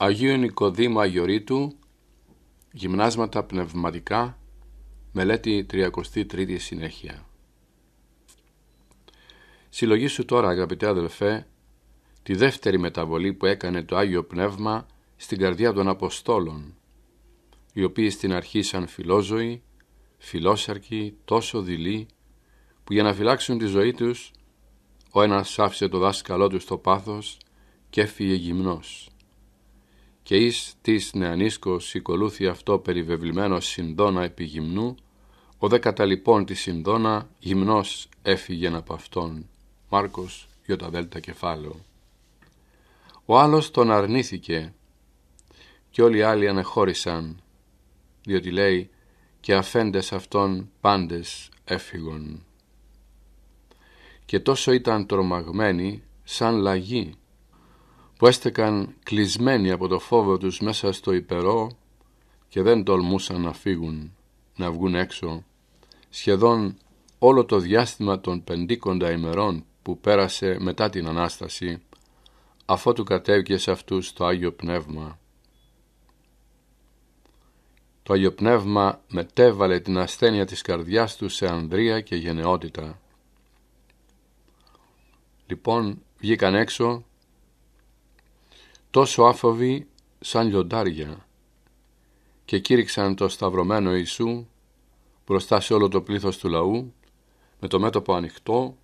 Αγίου Νικοδήμου Αγιορείτου, Γυμνάσματα Πνευματικά, Μελέτη 33η Συνέχεια. Συλλογή τώρα, αγαπητέ αδελφέ, τη δεύτερη μεταβολή που έκανε το Άγιο Πνεύμα στην καρδιά των Αποστόλων, οι οποίοι στην αρχή σαν φιλόζωοι, φιλόσαρκοι, τόσο δειλοί, που για να φυλάξουν τη ζωή τους, ο ένας άφησε το δάσκαλό του στο πάθος και έφυγε γυμνός και εις της νεανίσκος οικολούθη αυτό περιβεβλημένος συνδόνα επιγυμνού, ο δε λοιπόν της συνδόνα γυμνός έφυγεν από αυτόν. Μάρκος Ιωταδέλτα κεφάλαιο. Ο άλλος τον αρνήθηκε και όλοι οι άλλοι ανεχώρησαν, διότι λέει και αφέντες αυτών πάντες έφυγον. Και τόσο ήταν τρομαγμένοι σαν λαγοί που έστεκαν κλεισμένοι από το φόβο τους μέσα στο υπερό και δεν τολμούσαν να φύγουν, να βγουν έξω, σχεδόν όλο το διάστημα των πεντήκοντα ημερών που πέρασε μετά την Ανάσταση, αφότου κατέβηκε σε αυτούς το Άγιο Πνεύμα. Το Άγιο Πνεύμα μετέβαλε την ασθένεια της καρδιάς του σε ανδρεία και γενναιότητα. Λοιπόν, βγήκαν έξω τόσο άφοβοι σαν λιοντάρια και κήρυξαν το σταυρωμένο Ιησού μπροστά σε όλο το πλήθος του λαού με το μέτωπο ανοιχτό,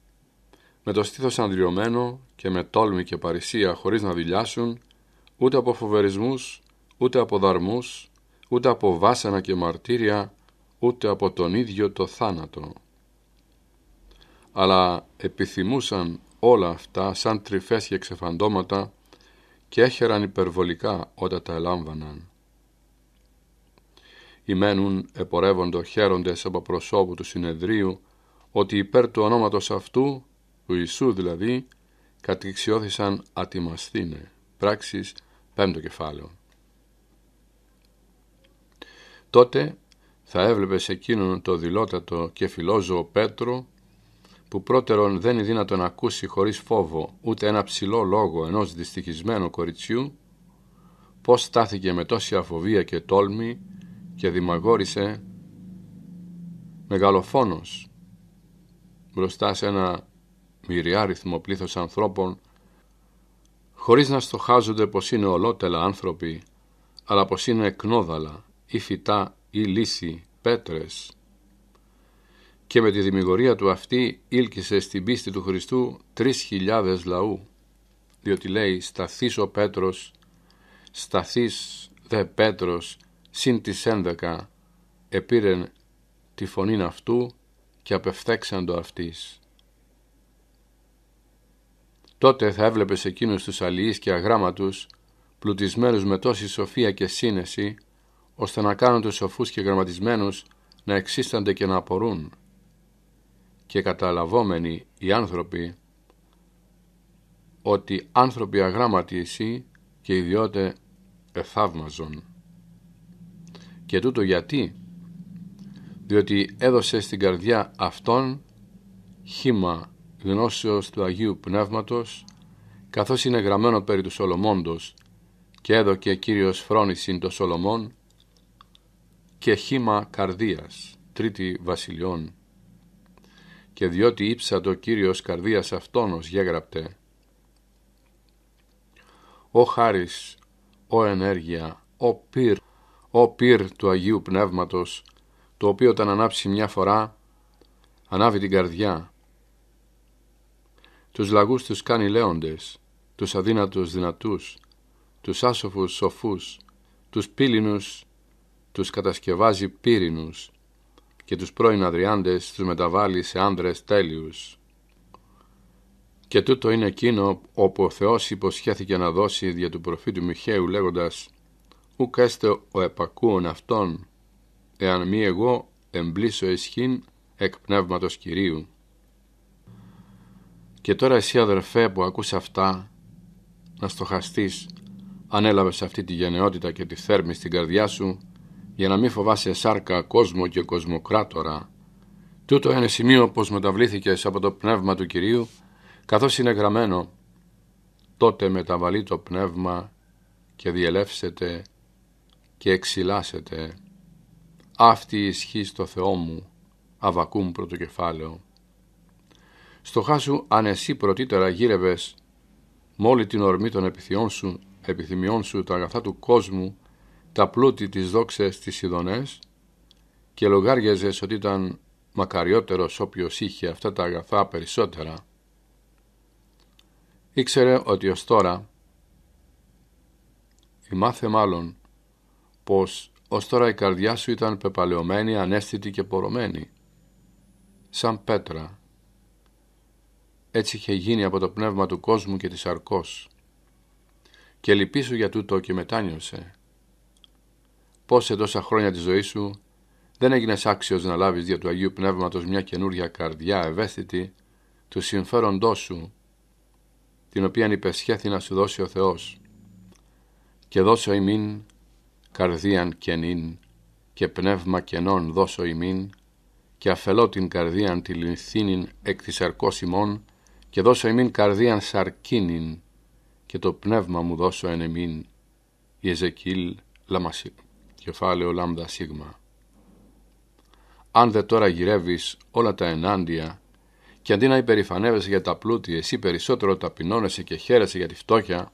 με το στήθος ανδριωμένο και με τόλμη και παρησία χωρίς να δηλιάσουν ούτε από φοβερισμούς, ούτε από δαρμούς, ούτε από βάσανα και μαρτύρια, ούτε από τον ίδιο το θάνατο. Αλλά επιθυμούσαν όλα αυτά σαν τρυφές και εξεφαντώματα και έχεραν υπερβολικά όταν τα ελάμβαναν. Ημένουν επορεύοντο χαίροντες από προσώπου του συνεδρίου ότι υπέρ του ονόματος αυτού, του Ιησού δηλαδή, κατηξιώθησαν ατιμασθήνε. Πράξεις πέμπτο κεφάλαιο. Τότε θα έβλεπες εκείνον το δηλότατο και φιλόζωο Πέτρο που πρώτερον δεν είναι δύνατο να ακούσει χωρίς φόβο ούτε ένα ψηλό λόγο ενός δυστυχισμένου κοριτσιού, πώς στάθηκε με τόση αφοβία και τόλμη και δημαγόρησε μεγαλοφόνος μπροστά σε ένα μυριάριθμο πλήθος ανθρώπων χωρίς να στοχάζονται πως είναι ολότελα άνθρωποι αλλά πως είναι εκνόδαλα ή φυτά ή λύση, πέτρες και με τη δημιουργία του αυτή ήλκησε στην πίστη του Χριστού τρεις χιλιάδες λαού, διότι λέει «Σταθείς ο Πέτρος, σταθείς δε Πέτρος, συν τις ένδεκα, επήρεν τη φωνήν αυτού και το αυτής». Τότε θα έβλεπες εκείνους τους αλληλείς και αγράμματους, πλουτισμένους με τόση σοφία και σύνεση, ώστε να κάνουν τους σοφούς και γραμματισμένους να εξίστανται και να απορούν και καταλαβόμενοι οι άνθρωποι ότι άνθρωποι αγράμματοι εσύ και ιδιώτε εθαύμαζον. Και τούτο γιατί, διότι έδωσες στην καρδιά αυτών χήμα γνώσεως του Αγίου Πνεύματος, καθώς είναι γραμμένο περί του Σολομώντος, και έδωκε Κύριος φρόνησιν το Σολομών, και χήμα καρδίας, τρίτη βασιλιών και διότι το Κύριος καρδίας ως γέγραπτε. Ο χάρις, ο ενέργεια, ο πυρ, ο πυρ του Αγίου Πνεύματος, το οποίο όταν ανάψει μια φορά, ανάβει την καρδιά. Τους λαγούς τους κάνει λέοντες, τους αδύνατους δυνατούς, τους άσοφους σοφούς, τους πύλινους τους κατασκευάζει πύρινους, και τους πρώην αδριάντες τους μεταβάλλει σε άνδρες τέλειους. Και τούτο είναι εκείνο όπου ο Θεός υποσχέθηκε να δώσει δια του προφήτου Μιχαίου λέγοντας «Ουκ έστε ο επακούων αυτών, εάν μη εγώ εμπλήσω εσχήν εκ πνεύματος Κυρίου». Και τώρα εσύ αδερφέ που ακούς αυτά, να στοχαστείς αν αυτή τη γενναιότητα και τη θέρμη στην καρδιά σου, για να μην φοβάσαι σάρκα, κόσμο και κοσμοκράτορα. Τούτο είναι σημείο πως μεταβλήθηκες από το πνεύμα του Κυρίου, καθώς είναι γραμμένο «Τότε μεταβαλεί το πνεύμα και διελεύσετε και εξυλάσετε. Αυτή η ισχύ στο Θεό μου, αβακούμ πρωτοκεφάλαιο». Στο χάσου αν εσύ πρωτήτερα γύρευες με όλη την ορμή των επιθυμιών σου, επιθυμιών σου τα αγαθά του κόσμου τα πλούτη της δόξες, της Ιδονές και λογάριαζες ότι ήταν μακαριότερος όποιος είχε αυτά τα αγαθά περισσότερα, ήξερε ότι ως τώρα, ή μάθε μάλλον, πως ως τώρα η καρδιά σου ήταν πεπαλαιωμένη, ανέστητη και πορωμένη, σαν πέτρα. Έτσι είχε γίνει από το πνεύμα του κόσμου και της αρκός. Και λυπήσου για τούτο και μετάνιωσε πώ σε τόσα χρόνια της ζωής σου δεν έγινες άξιος να λάβεις δια του Αγίου Πνεύματος μια καινούργια καρδιά ευαίσθητη του συμφέροντός σου, την οποία υπεσχέθη να σου δώσει ο Θεός. Και δώσω ημίν καρδίαν κενήν και πνεύμα κενών δώσω ημίν και αφελώ την καρδίαν τη λυθύνην εκ της αρκός ημών και δώσω ημίν καρδίαν σαρκίνην και το πνεύμα μου δώσω εν εμίν. Εζεκίλ Λαμασίπ κεφάλαιο λάμδα σίγμα. Αν δε τώρα γυρεύεις όλα τα ενάντια και αντί να υπερηφανεύεσαι για τα πλούτη, εσύ περισσότερο ταπεινώνεσαι και χαίρεσαι για τη φτώχεια,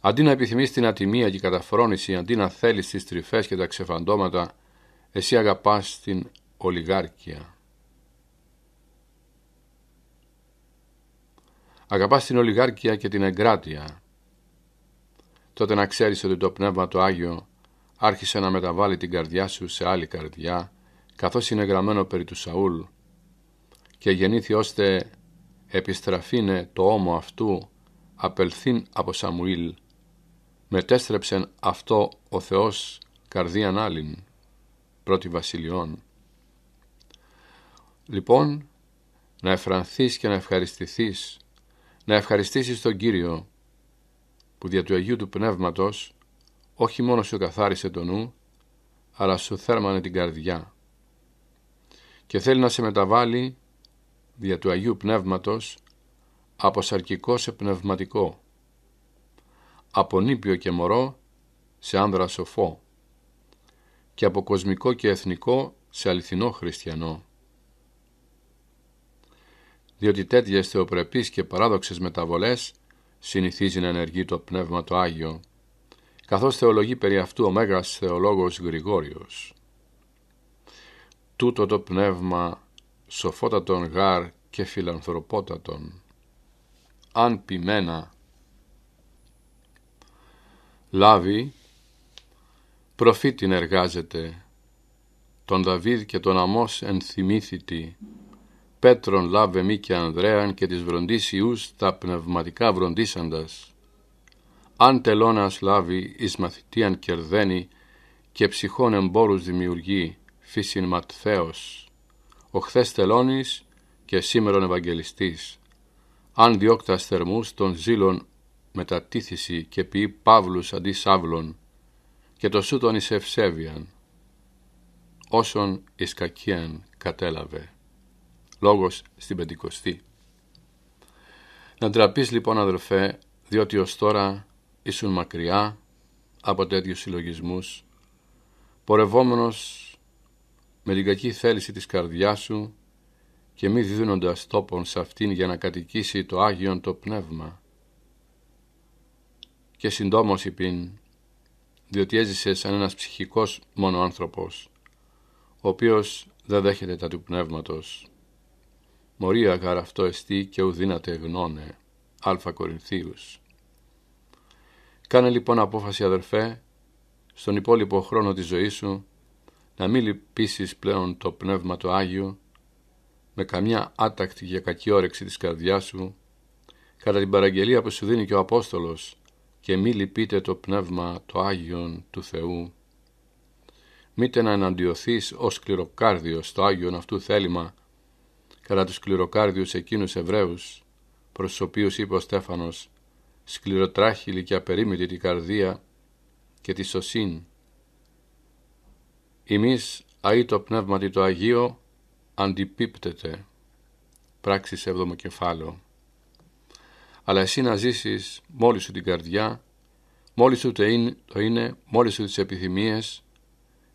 αντί να επιθυμείς την ατιμία και καταφρόνηση, αντί να θέλεις τις τρυφές και τα ξεφαντώματα, εσύ αγαπάς την ολιγάρκεια. Αγαπάς την ολιγάρκεια και την εγκράτεια. Τότε να ξέρεις ότι το Πνεύμα το Άγιο άρχισε να μεταβάλει την καρδιά σου σε άλλη καρδιά, καθώς είναι γραμμένο περί του Σαούλ, και γεννήθη ώστε επιστραφήνε το όμο αυτού απελθύν από Σαμουήλ, μετέστρεψεν αυτό ο Θεός καρδίαν άλλην. Πρώτη Βασιλειών. Λοιπόν, να εφρανθείς και να ευχαριστηθείς, να ευχαριστήσεις τον Κύριο, που δια του Αγίου του Πνεύματος όχι μόνο σου καθάρισε το νου, αλλά σου θέρμανε την καρδιά. Και θέλει να σε μεταβάλει, δια του Αγίου Πνεύματος, από σαρκικό σε πνευματικό, από νήπιο και μωρό σε άνδρα σοφό, και από κοσμικό και εθνικό σε αληθινό χριστιανό. Διότι τέτοιες θεοπρεπείς και παράδοξες μεταβολές συνηθίζει να ενεργεί το Πνεύμα το Άγιο, καθώς θεολογεί περί αυτού ο Μέγας Θεολόγος Γρηγόριος. Τούτο το πνεύμα σοφότατον γάρ και φιλανθρωπότατον, αν ποιμένα λάβει, προφήτην εργάζεται, τον Δαβίδ και τον Αμός ενθυμήθητη, Πέτρον λάβε μη και Ανδρέαν και τις βροντίσιους τα πνευματικά βροντίσαντας, αν τελώνας λάβει εις μαθητείαν κερδένει και ψυχών εμπόρους δημιουργεί φύσιν ματθέο. Ο χθες τελώνης και σήμερον Ευαγγελιστής. Αν διώκτας θερμούς των ζήλων μετατίθηση και ποιεί παύλους αντί σάβλων και το σούτον εις ευσέβιαν, όσον εις κακίαν κατέλαβε. Λόγος στην πεντηκοστή. Να ντραπείς λοιπόν αδελφέ, διότι ως τώρα ήσουν μακριά από τέτοιους συλλογισμούς, πορευόμενος με την κακή θέληση της καρδιάς σου και μη δίνοντας τόπον σε αυτήν για να κατοικήσει το Άγιον το Πνεύμα. Και συντόμως υπήν, διότι έζησε σαν ένας ψυχικός μόνο άνθρωπος, ο οποίος δεν δέχεται τα του Πνεύματος. Μωρία γαρ αυτό εστί και ουδύνατε γνώνε. αλφα Κορινθίους Κάνε λοιπόν απόφαση αδερφέ, στον υπόλοιπο χρόνο της ζωής σου, να μην λυπήσεις πλέον το Πνεύμα το Άγιο, με καμιά άτακτη για κακή όρεξη της καρδιάς σου, κατά την παραγγελία που σου δίνει και ο Απόστολος, και μη λυπείτε το Πνεύμα το Άγιον του Θεού. Μήτε να εναντιωθείς ως κληροκάρδιο στο Άγιον αυτού θέλημα, κατά τους κληροκάρδιους εκείνους Εβραίους, προς τους οποίους είπε ο Στέφανος, σκληροτράχυλη και απερίμητη την καρδία και τη σωσήν. «Εμείς, αεί το πνεύματι το Αγίο αντιπίπτεται. Πράξεις έβδομο κεφάλαιο. Αλλά εσύ να ζήσεις μόλις σου την καρδιά, μόλις σου το είναι, μόλις σου τις επιθυμίες,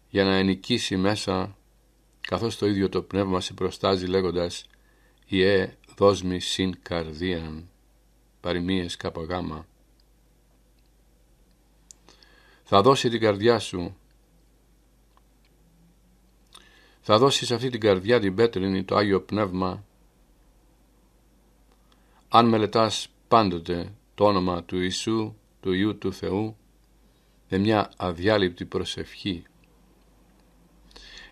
για να ενικήσει μέσα, καθώς το ίδιο το πνεύμα σε προστάζει λέγοντας «Ιε δόσμη συν καρδίαν» παροιμίες ΚΓ. Θα δώσει την καρδιά σου θα σε αυτή την καρδιά την πέτρινη το Άγιο Πνεύμα αν μελετάς πάντοτε το όνομα του Ιησού, του Ιού του Θεού με μια αδιάλειπτη προσευχή.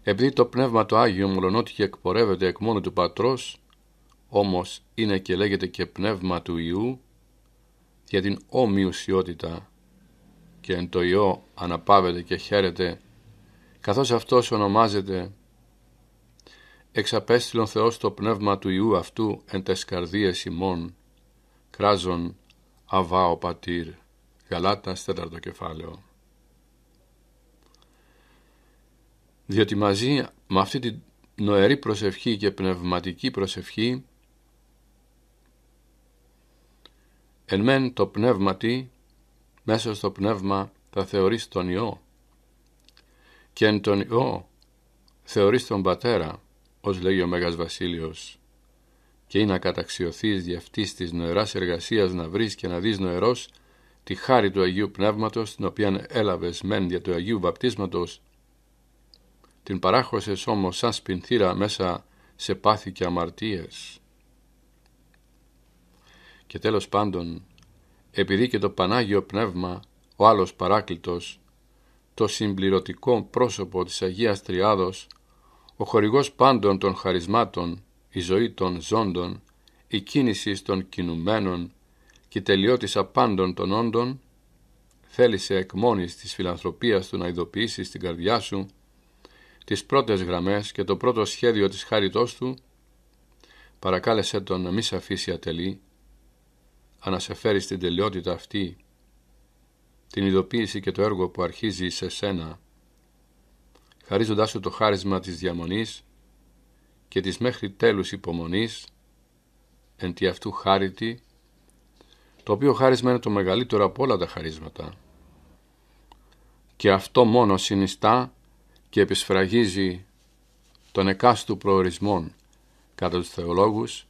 Επειδή το Πνεύμα το Άγιο μολονότι και εκπορεύεται εκ μόνο του Πατρός όμως είναι και λέγεται και πνεύμα του Ιού για την ομοιουσιότητα και εν το Υιό αναπάβεται και χαίρεται καθώς αυτός ονομάζεται εξαπέστειλον Θεός το πνεύμα του Ιού αυτού εν τες καρδίες ημών κράζον ο πατήρ Γαλάτας τέταρτο κεφάλαιο διότι μαζί με αυτή την νοερή προσευχή και πνευματική προσευχή εν μεν το πνεύμα τι, μέσα στο πνεύμα θα θεωρείς τον Υιό και εν τον Υιό θεωρείς τον Πατέρα, ως λέγει ο Μέγας Βασίλειος, και είναι ακαταξιωθείς δι' αυτής της νοεράς εργασίας να βρεις και να δεις νοερός τη χάρη του Αγίου Πνεύματος, την οποία έλαβες μεν δια του Αγίου Βαπτίσματος, την παράχωσες όμως σαν σπινθήρα μέσα σε πάθη και αμαρτίες. Και τέλος πάντων, επειδή και το Πανάγιο Πνεύμα, ο άλλος παράκλητος, το συμπληρωτικό πρόσωπο της Αγίας Τριάδος, ο χορηγός πάντων των χαρισμάτων, η ζωή των ζώντων, η κίνηση των κινουμένων και η τελειώτησα πάντων των όντων, θέλησε εκ μόνης της φιλανθρωπίας του να ειδοποιήσει στην καρδιά σου τις πρώτες γραμμές και το πρώτο σχέδιο της χάριτός του, παρακάλεσε τον να μη σε αφήσει ατελή ανασεφέρει στην τελειότητα αυτή την ειδοποίηση και το έργο που αρχίζει σε σένα, χαρίζοντάς σου το χάρισμα της διαμονής και της μέχρι τέλους υπομονής, εν τη αυτού χάριτη, το οποίο χάρισμα είναι το μεγαλύτερο από όλα τα χαρίσματα. Και αυτό μόνο συνιστά και επισφραγίζει τον εκάστου προορισμόν κατά τους θεολόγους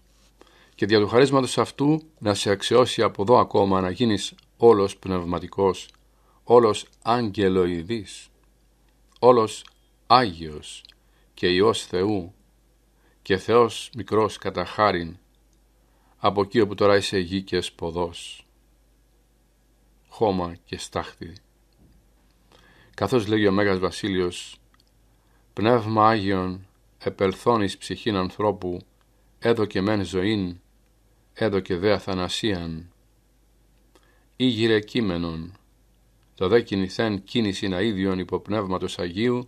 και δια του χαρίσματος αυτού να σε αξιώσει από εδώ ακόμα να γίνεις όλος πνευματικός, όλος άγγελοειδής, όλος Άγιος και Υιός Θεού και Θεός μικρός κατά χάριν, από εκεί όπου τώρα είσαι γη και σποδός, χώμα και στάχτη. Καθώς λέγει ο Μέγας Βασίλειος, πνεύμα Άγιον επελθώνεις ψυχήν ανθρώπου, έδωκε μεν ζωήν, έδωκε δε αθανασίαν, ήγηρε κείμενον, το δε κινηθέν κίνηση να υποπνεύματος Αγίου,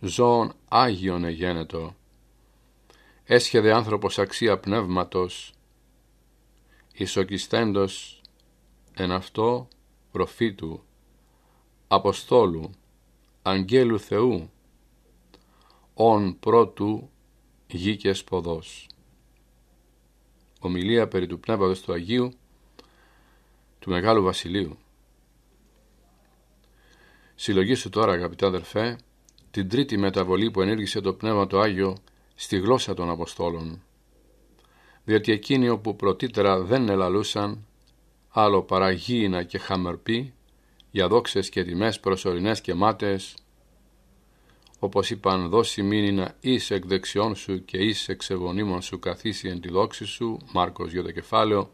ζώων Άγιον εγένετο. δε άνθρωπος αξία πνεύματος, ισοκιστέντος εν αυτό προφήτου, Αποστόλου, Αγγέλου Θεού, ον πρώτου γήκες ποδός ομιλία περί του Πνεύματος του Αγίου του Μεγάλου Βασιλείου. Συλλογήσου τώρα αγαπητά αδερφέ την τρίτη μεταβολή που ενήργησε το Πνεύμα το Άγιο στη γλώσσα των Αποστόλων διότι εκείνοι όπου πρωτήτερα δεν ελαλούσαν άλλο παραγίνα και χαμερπή για δόξες και τιμές προσωρινές και μάταιες όπως είπαν δώσει μήνυνα εις εκ δεξιών σου και εις εξ σου καθίσει εν τη δόξη σου, Μάρκος κεφάλαιο.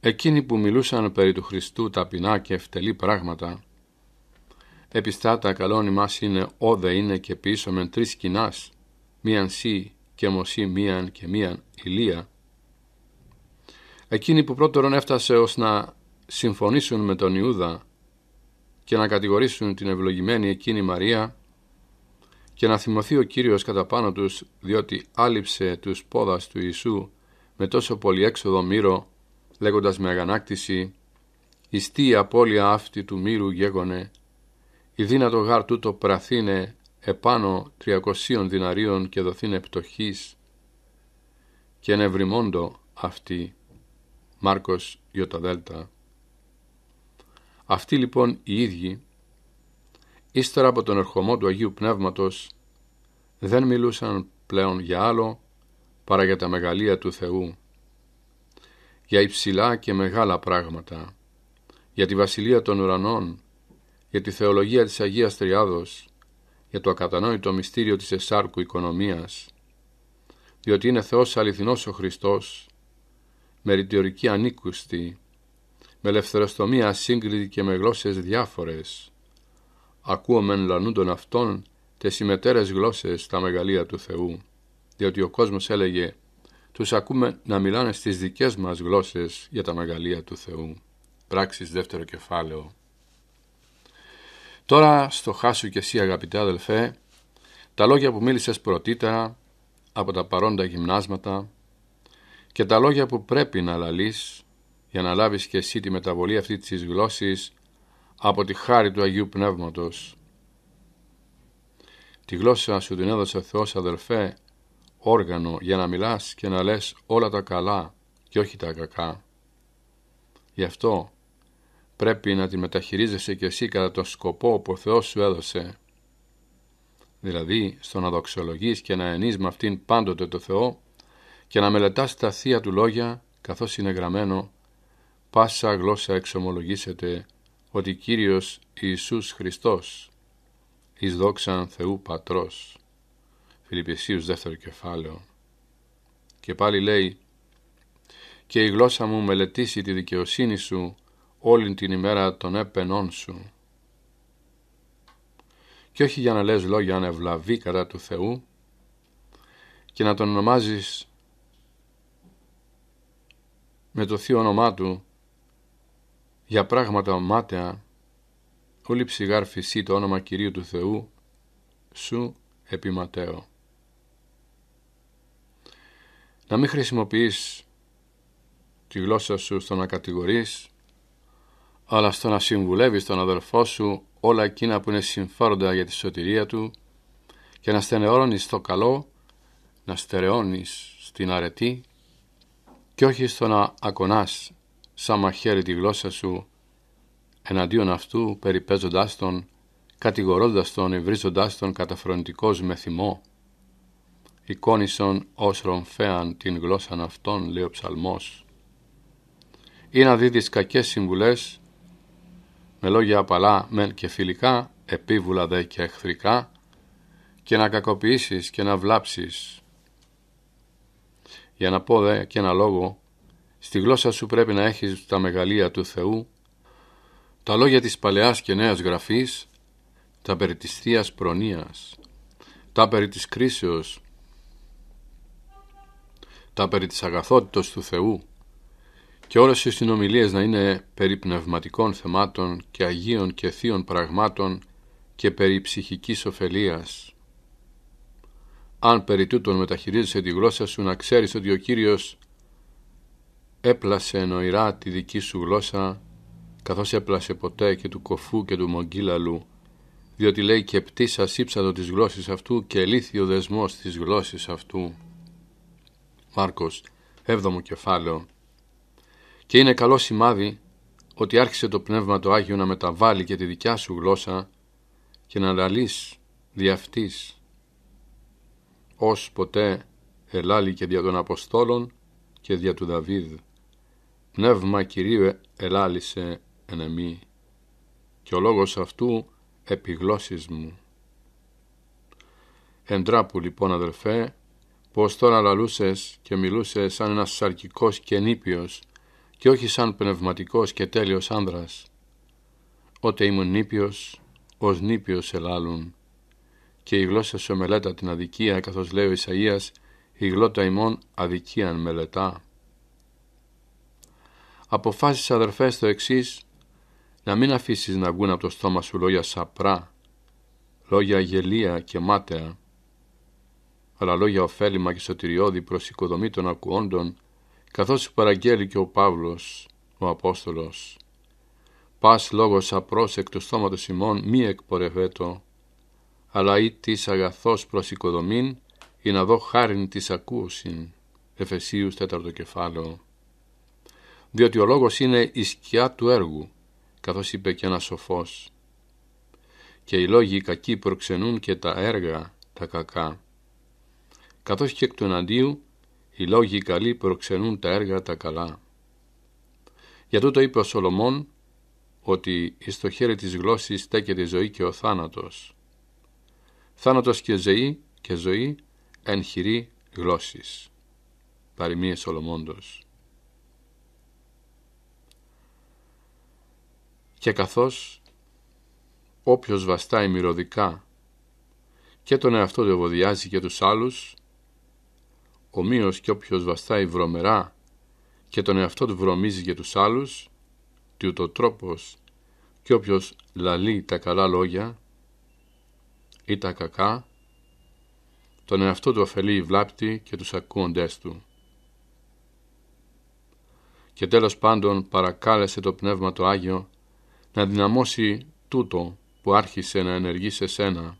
εκείνοι που μιλούσαν περί του Χριστού ταπεινά και ευτελή πράγματα, επιστάτα καλόν ημάς είναι όδε είναι και πίσω μεν τρεις κοινάς, μίαν σύ και μοσύ μίαν και μίαν ηλία. Εκείνοι που πρώτερον έφτασε ώστε να συμφωνήσουν με τον Ιούδα και να κατηγορήσουν την ευλογημένη εκείνη Μαρία, και να θυμωθεί ο Κύριος κατά πάνω τους, διότι άλυψε τους πόδας του Ιησού με τόσο πολύ έξοδο μύρο, λέγοντας με αγανάκτηση, «Ιστή η απώλεια αυτή του μύρου γέγονε, η δύνατο γάρ τούτο πραθήνε επάνω τριακοσίων δυναρίων και δοθήνε πτωχής και νευριμόντο αυτή». Μάρκος Ιωταδέλτα. Αυτοί λοιπόν οι ίδιοι Ύστερα από τον ερχομό του Αγίου Πνεύματος δεν μιλούσαν πλέον για άλλο παρά για τα μεγαλεία του Θεού, για υψηλά και μεγάλα πράγματα, για τη Βασιλεία των Ουρανών, για τη θεολογία της Αγίας Τριάδος, για το ακατανόητο μυστήριο της εσάρκου οικονομίας, διότι είναι Θεός αληθινός ο Χριστός, με ρητορική ανήκουστη, με ελευθεροστομία ασύγκριτη και με γλώσσες διάφορες, ακούομεν λανούν αυτών τε συμμετέρε γλώσσες στα μεγαλεία του Θεού, διότι ο κόσμος έλεγε Τους ακούμε να μιλάνε στις δικές μας γλώσσες για τα μεγαλεία του Θεού». Πράξεις δεύτερο κεφάλαιο. Τώρα στο χάσου και εσύ αγαπητέ αδελφέ, τα λόγια που μίλησες πρωτήτερα από τα παρόντα γυμνάσματα και τα λόγια που πρέπει να λαλείς για να λάβεις και εσύ τη μεταβολή αυτή της γλώσσης από τη χάρη του Αγίου Πνεύματος. Τη γλώσσα σου την έδωσε ο Θεός αδελφέ, όργανο για να μιλάς και να λες όλα τα καλά και όχι τα κακά. Γι' αυτό πρέπει να τη μεταχειρίζεσαι κι εσύ κατά τον σκοπό που ο Θεός σου έδωσε. Δηλαδή στο να δοξολογείς και να ενείς με αυτήν πάντοτε το Θεό και να μελετάς τα θεία του λόγια καθώς είναι γραμμένο «Πάσα γλώσσα εξομολογήσετε ότι Κύριος Ιησούς Χριστός εις δόξαν Θεού Πατρός. Φιλιππισίους δεύτερο κεφάλαιο. Και πάλι λέει «Και η γλώσσα μου μελετήσει τη δικαιοσύνη σου όλην την ημέρα των έπαινών σου». Και η γλωσσα μου μελετησει τη δικαιοσυνη σου ολη την ημερα των επαινων σου και οχι για να λες λόγια ανευλαβή κατά του Θεού και να τον ονομάζεις με το θείο όνομά του για πράγματα μάταια, όλοι φυσί το όνομα Κυρίου του Θεού, σου επιματέω. Να μην χρησιμοποιείς τη γλώσσα σου στο να κατηγορείς, αλλά στο να συμβουλεύεις τον αδελφό σου όλα εκείνα που είναι συμφέροντα για τη σωτηρία του και να στενεώνεις το καλό, να στερεώνεις στην αρετή και όχι στο να ακονάς σαν μαχαίρι τη γλώσσα σου εναντίον αυτού περιπέζοντάς τον, κατηγορώντας τον, ευρίζοντάς τον καταφρονητικός με θυμό. Εικόνισον ως ρομφέαν την γλώσσα αυτών, λέει ο ψαλμός. Ή να τις κακές συμβουλές, με λόγια απαλά μεν και φιλικά, επίβουλα δε και εχθρικά, και να κακοποιήσεις και να βλάψεις. Για να πω δε και ένα λόγο, Στη γλώσσα σου πρέπει να έχεις τα μεγαλεία του Θεού, τα λόγια της παλαιάς και νέας γραφής, τα περί της θείας προνοίας, τα περί της κρίσεως, τα περί της αγαθότητος του Θεού και όλες οι συνομιλίες να είναι περί πνευματικών θεμάτων και αγίων και θείων πραγμάτων και περί ψυχικής ωφελίας. Αν περί τούτων μεταχειρίζεσαι τη γλώσσα σου να ξέρεις ότι ο Κύριος έπλασε νοηρά τη δική σου γλώσσα, καθώς έπλασε ποτέ και του κοφού και του μογκύλαλου, διότι λέει και πτήσα σύψατο της γλώσσης αυτού και λύθη ο δεσμός της γλώσσης αυτού. Μάρκος, 7ο κεφάλαιο. Και είναι καλό σημάδι ότι άρχισε το Πνεύμα το Άγιο να μεταβάλει και τη δικιά σου γλώσσα και να λαλείς δι' αυτής. Ως ποτέ ελάλη και δια των Αποστόλων και δια του Δαβίδ πνεύμα Κυρίου ελάλησε εν και ο λόγος αυτού επιγλώσσης μου. Εντράπου λοιπόν αδελφέ, πως τώρα λαλούσες και μιλούσες σαν ένας σαρκικός και νήπιος και όχι σαν πνευματικός και τέλειος άνδρας. Ότε ήμουν νήπιος, ως νήπιος ελάλουν και η γλώσσα σου μελέτα την αδικία καθώς λέει ο Ισαΐας η γλώτα ημών αδικίαν μελετά αποφάσισες αδερφές το εξής να μην αφήσεις να βγουν από το στόμα σου λόγια σαπρά, λόγια γελία και μάταια, αλλά λόγια ωφέλιμα και σωτηριώδη προς οικοδομή των ακουόντων, καθώς παραγγέλει και ο Παύλος, ο Απόστολος. Πας λόγος του στόματος ημών μη εκπορευέτο, αλλά ή της αγαθός προς οικοδομήν, ή να δω χάριν της ακούσιν. Εφεσίους τέταρτο κεφάλαιο διότι ο λόγος είναι η σκιά του έργου, καθώς είπε και ένας σοφός. Και οι λόγοι κακοί προξενούν και τα έργα τα κακά. Καθώς και εκ του εναντίου, οι λόγοι καλοί προξενούν τα έργα τα καλά. Για τούτο είπε ο Σολομών ότι εις το χέρι της γλώσσης στέκεται η ζωή και ο θάνατος. Θάνατος και ζωή και ζωή εν χειρή γλώσσης. Παροιμίες και καθώς όποιος βαστάει μυρωδικά και τον εαυτό του ευωδιάζει και τους άλλους, ομοίως και όποιος βαστάει βρωμερά και τον εαυτό του βρωμίζει και τους άλλους, τι το τρόπος και όποιος λαλεί τα καλά λόγια ή τα κακά, τον εαυτό του αφελεί η βλάπτη και τους ακούοντές του. Και τέλος πάντων παρακάλεσε το Πνεύμα το Άγιο να δυναμώσει τούτο που άρχισε να ενεργεί σε σένα.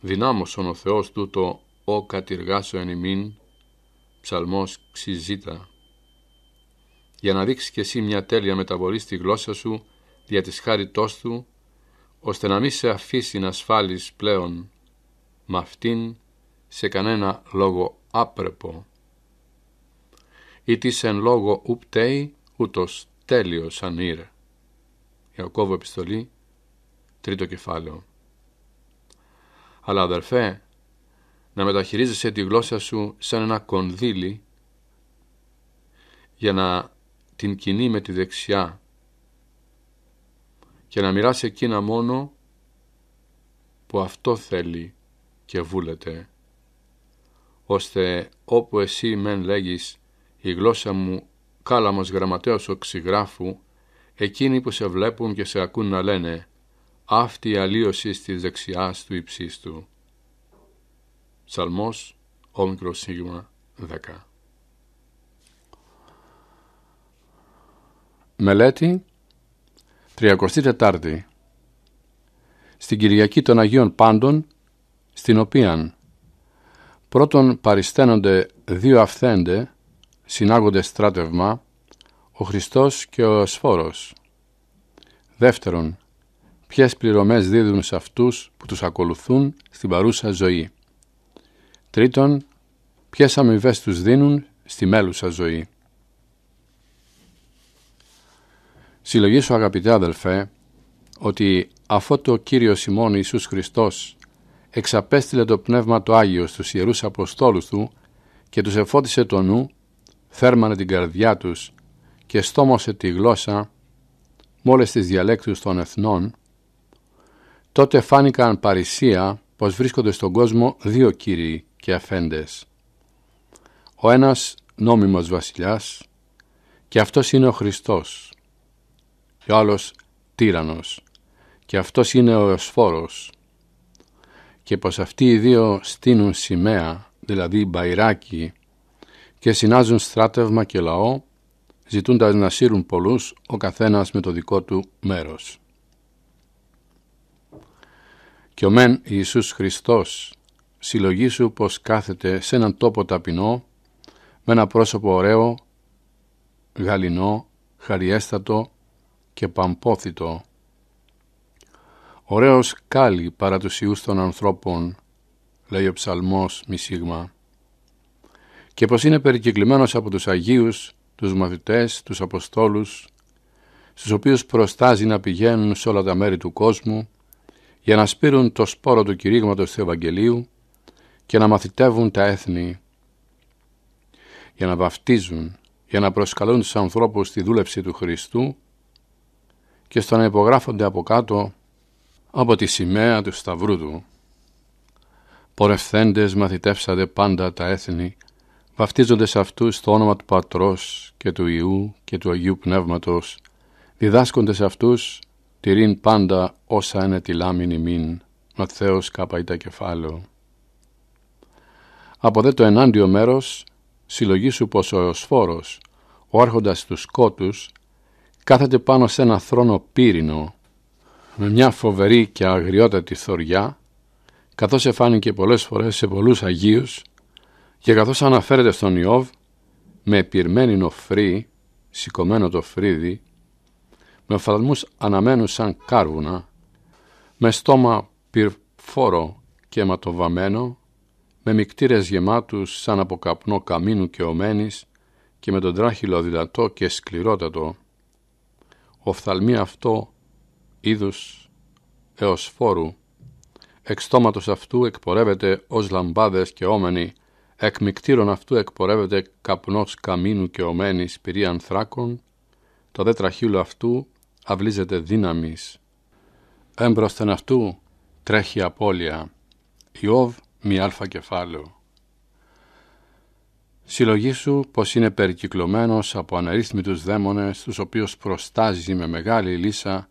Δυνάμωσον ο Θεός τούτο «Ο κατηργάσω εν ημίν» ψαλμός ξυζήτα. Για να δείξει κι εσύ μια τέλεια μεταβολή στη γλώσσα σου δια της χάριτός του, ώστε να μη σε αφήσει να σφάλεις πλέον με αυτήν σε κανένα λόγο άπρεπο. Ή σεν εν λόγω ουπτέι ούτως τέλειος ανήρ κόβο επιστολή, τρίτο κεφάλαιο. Αλλά αδερφέ, να μεταχειρίζεσαι τη γλώσσα σου σαν ένα κονδύλι για να την κινεί με τη δεξιά και να μοιράσει εκείνα μόνο που αυτό θέλει και βούλεται, ώστε όπου εσύ μεν λέγεις η γλώσσα μου κάλαμος γραμματέως οξυγράφου εκείνοι που σε βλέπουν και σε ακούν να λένε «Αυτή η αλλίωση τη δεξιάς του υψίστου». Ψαλμός, όμικρο σίγμα 10. Μελέτη 34. Στην Κυριακή των Αγίων Πάντων, στην οποία πρώτον παρισταίνονται δύο αυθέντε, συνάγονται στράτευμα, ο Χριστός και ο Σφόρος. Δεύτερον, ποιες πληρωμές δίδουν σε αυτούς που τους ακολουθούν στην παρούσα ζωή. Τρίτον, ποιες αμοιβές τους δίνουν στη μέλουσα ζωή. Συλλογίσω αγαπητέ αδελφέ, ότι αφότου ο Κύριο ημών Ιησούς Χριστός εξαπέστειλε το Πνεύμα το Άγιο στους Ιερούς Αποστόλους Του και τους εφώτισε το νου, θέρμανε την καρδιά τους και στόμωσε τη γλώσσα με όλες τις διαλέκτους των εθνών, τότε φάνηκαν παρησία πως βρίσκονται στον κόσμο δύο κύριοι και αφέντες. Ο ένας νόμιμος βασιλιάς και αυτός είναι ο Χριστός και ο άλλος τύρανος και αυτός είναι ο Εσφόρος και πως αυτοί οι δύο στείνουν σημαία, δηλαδή μπαϊράκι και συνάζουν στράτευμα και λαό ζητούντας να σύρουν πολλούς, ο καθένας με το δικό του μέρος. Και ο μεν Ιησούς Χριστός, συλλογή σου πως κάθεται σε έναν τόπο ταπεινό, με ένα πρόσωπο ωραίο, γαλινό, χαριέστατο και παμπόθητο. Ωραίος κάλλη παρά τους ιούς των ανθρώπων, λέει ο ψαλμός μη Και πως είναι περικυκλημένος από τους Αγίους τους μαθητές, τους αποστόλους, στους οποίους προστάζει να πηγαίνουν σε όλα τα μέρη του κόσμου για να σπείρουν το σπόρο του κηρύγματος του Ευαγγελίου και να μαθητεύουν τα έθνη, για να βαφτίζουν, για να προσκαλούν τους ανθρώπους στη δούλευση του Χριστού και στο να υπογράφονται από κάτω από τη σημαία του Σταυρού του. Πορευθέντες μαθητεύσατε πάντα τα έθνη βαφτίζονται σε αυτούς το όνομα του Πατρός και του Ιού και του Αγίου Πνεύματος, διδάσκονται σε αυτούς τυρίν πάντα όσα είναι τη λάμιν ημίν. Ματθαίος καπαίτα κεφάλαιο. Από δε το ενάντιο μέρος, συλλογή σου πως ο Εωσφόρος, ο άρχοντας του σκότους, κάθεται πάνω σε ένα θρόνο πύρινο, με μια φοβερή και αγριότατη θωριά, καθώς εφάνηκε πολλές φορές σε πολλούς Αγίους, και καθώς αναφέρεται στον Ιώβ, με πυρμένη νοφρή σηκωμένο το φρύδι, με οφθαλμούς αναμένους σαν κάρβουνα, με στόμα πυρφόρο και αιματοβαμμένο, με μικτήρες γεμάτους σαν από καπνό καμίνου και ομένης και με τον τράχυλο δυνατό και σκληρότατο, οφθαλμή αυτό είδους εωσφόρου, φόρου, εξ στόματος αυτού εκπορεύεται ως λαμπάδες και όμενοι Εκ μικτήρων αυτού εκπορεύεται καπνός καμίνου και ομένης πυρή ανθράκων, το δε τραχύλο αυτού αυλίζεται δύναμης. Έμπροσθεν αυτού τρέχει απώλεια. Ιώβ μη αλφα κεφάλαιο. Συλλογή σου πως είναι περικυκλωμένος από αναρρύθμιτους δαίμονες, τους οποίους προστάζει με μεγάλη λύσα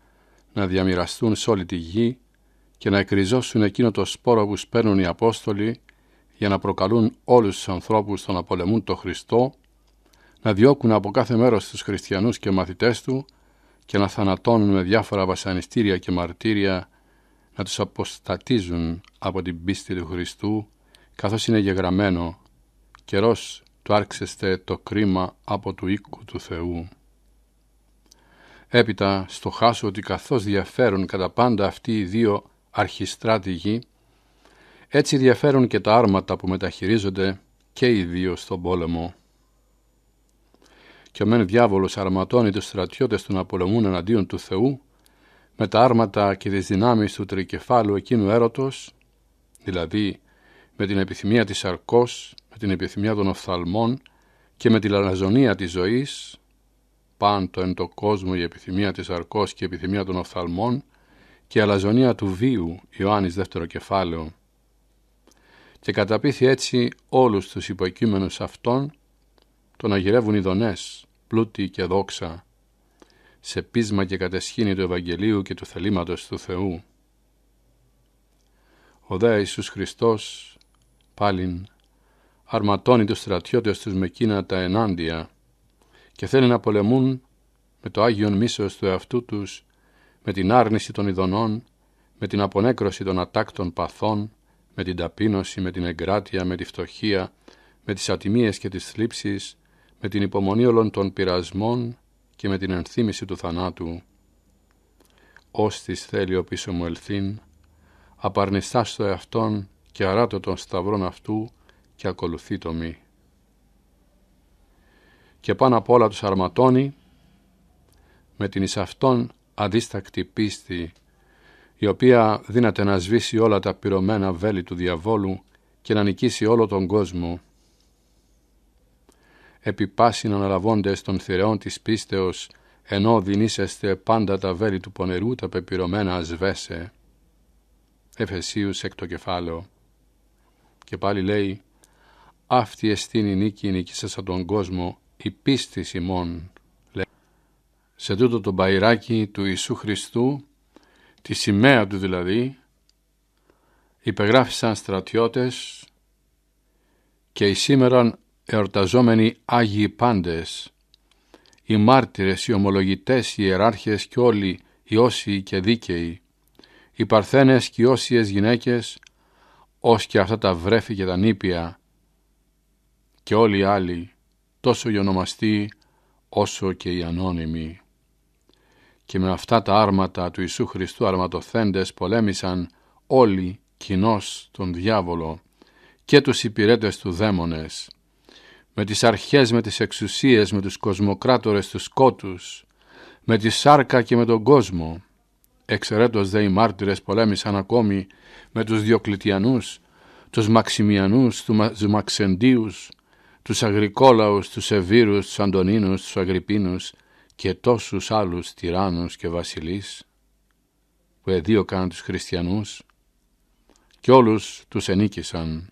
να διαμοιραστούν σε όλη τη γη και να εκριζώσουν εκείνο το σπόρο που σπέρνουν οι Απόστολοι για να προκαλούν όλους τους ανθρώπους στο να πολεμούν τον Χριστό, να διώκουν από κάθε μέρος τους χριστιανούς και μαθητές του και να θανατώνουν με διάφορα βασανιστήρια και μαρτύρια να τους αποστατίζουν από την πίστη του Χριστού καθώς είναι γεγραμμένο «Καιρός του άρξεστε το κρίμα από του οίκου του Θεού». Έπειτα στο στοχάσω ότι καθώς διαφέρουν κατά πάντα αυτοί οι δύο αρχιστράτηγοι έτσι διαφέρουν και τα άρματα που μεταχειρίζονται και οι δύο στον πόλεμο. Και ο μεν διάβολος αρματώνει τους στρατιώτες του να πολεμούν εναντίον του Θεού με τα άρματα και τις δυνάμεις του τρικεφάλου εκείνου έρωτος, δηλαδή με την επιθυμία της αρκός, με την επιθυμία των οφθαλμών και με την αλαζονία της ζωής, πάντο εν το κόσμο η επιθυμία της αρκός και η επιθυμία των οφθαλμών και η αλαζονία του βίου, Ιωάννης δεύτερο κεφάλαιο και καταπίθει έτσι όλους τους υποκείμενους αυτών το να γυρεύουν ειδονές, πλούτη και δόξα, σε πείσμα και κατεσχήνη του Ευαγγελίου και του θελήματος του Θεού. Ο δε Ιησούς Χριστός, πάλιν, αρματώνει τους στρατιώτες τους με κίνα τα ενάντια και θέλει να πολεμούν με το Άγιον μίσος του εαυτού τους, με την άρνηση των ειδονών, με την απονέκρωση των ατάκτων παθών, με την ταπείνωση, με την εγκράτεια, με τη φτωχία, με τις ατιμίες και τις θλίψεις, με την υπομονή όλων των πειρασμών και με την ενθύμηση του θανάτου. Ως θέλει ο πίσω μου ελθύν, απαρνηστάς το εαυτόν και αράτω των σταυρών αυτού και ακολουθεί το μη. Και πάνω απ' όλα τους αρματώνει με την εις αυτόν πίστη η οποία δύναται να σβήσει όλα τα πυρωμένα βέλη του διαβόλου και να νικήσει όλο τον κόσμο. Επιπάσιν αναλαβώντες των θηρεών της πίστεως, ενώ δινήσεστε πάντα τα βέλη του πονερού τα πεπυρωμένα ασβέσε. Εφεσίους εκ το κεφάλαιο. Και πάλι λέει, αυτή εστίν η νίκη νικήσασα τον κόσμο, η πίστη ημών. Σε τούτο το μπαϊράκι του Ιησού Χριστού τη σημαία του δηλαδή, υπεγράφησαν στρατιώτες και οι σήμερα εορταζόμενοι Άγιοι πάντες, οι μάρτυρες, οι ομολογητές, οι ιεράρχες και όλοι οι όσοι και δίκαιοι, οι παρθένες και οι όσιες γυναίκες, ως και αυτά τα βρέφη και τα νήπια και όλοι οι άλλοι, τόσο οι ονομαστοί όσο και οι ανώνυμοι και με αυτά τα άρματα του Ιησού Χριστού αρματοθέντες πολέμησαν όλοι κοινώς τον διάβολο και τους υπηρέτες του δαίμονες, με τις αρχές, με τις εξουσίες, με τους κοσμοκράτορες τους σκότους, με τη σάρκα και με τον κόσμο. Εξαιρέτως δε οι μάρτυρες πολέμησαν ακόμη με τους Διοκλητιανούς, τους Μαξιμιανούς, τους Μαξεντίους, τους Αγρικόλαους, τους Εβύρους, τους Αντωνίνους, τους Αγρυπίνους, και τόσους άλλους τυράννους και βασιλείς που εδίωκαν τους χριστιανούς και όλους τους ενίκησαν.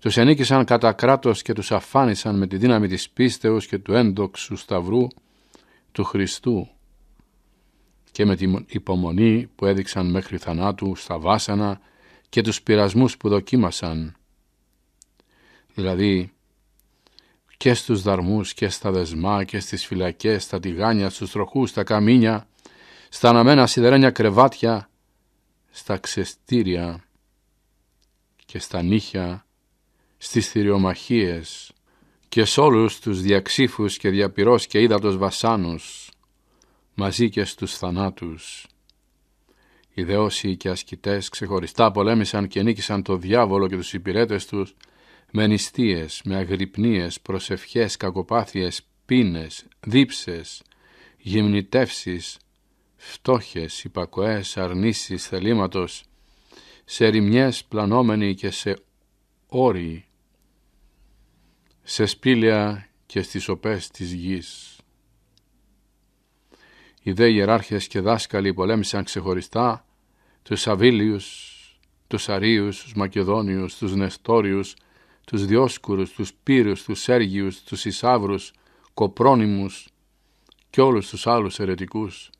Τους ενίκησαν κατά κράτος και τους αφάνισαν με τη δύναμη της πίστεως και του ένδοξου σταυρού του Χριστού και με την υπομονή που έδειξαν μέχρι θανάτου στα βάσανα και τους πειρασμούς που δοκίμασαν. Δηλαδή και στους δαρμούς και στα δεσμά και στις φυλακές, στα τηγάνια, στους τροχούς, στα καμίνια, στα αναμένα σιδερένια κρεβάτια, στα ξεστήρια και στα νύχια, στις θηριομαχίες και σ' όλους τους διαξήφους και διαπυρός και είδατος βασάνους, μαζί και στους θανάτους. Οι δεώσοι και ασκητές ξεχωριστά πολέμησαν και νίκησαν το διάβολο και τους υπηρέτες τους, με νηστείες, με αγρυπνίες, προσευχές, κακοπάθειες, πίνες, δίψες, γυμνητεύσεις, φτώχες, υπακοές, αρνήσεις, θελήματος, σε ρημιές πλανόμενοι και σε όροι, σε σπήλαια και στις οπές της γης. Οι δε ιεράρχες και δάσκαλοι πολέμησαν ξεχωριστά τους Αβίλιους, τους Αρίους, τους Μακεδόνιους, τους Νεστόριους, τους Διόσκουρους, τους Πύρους, τους Σέργιους, τους Ισάβρους, Κοπρόνιμους και όλους τους άλλους ερετικούς.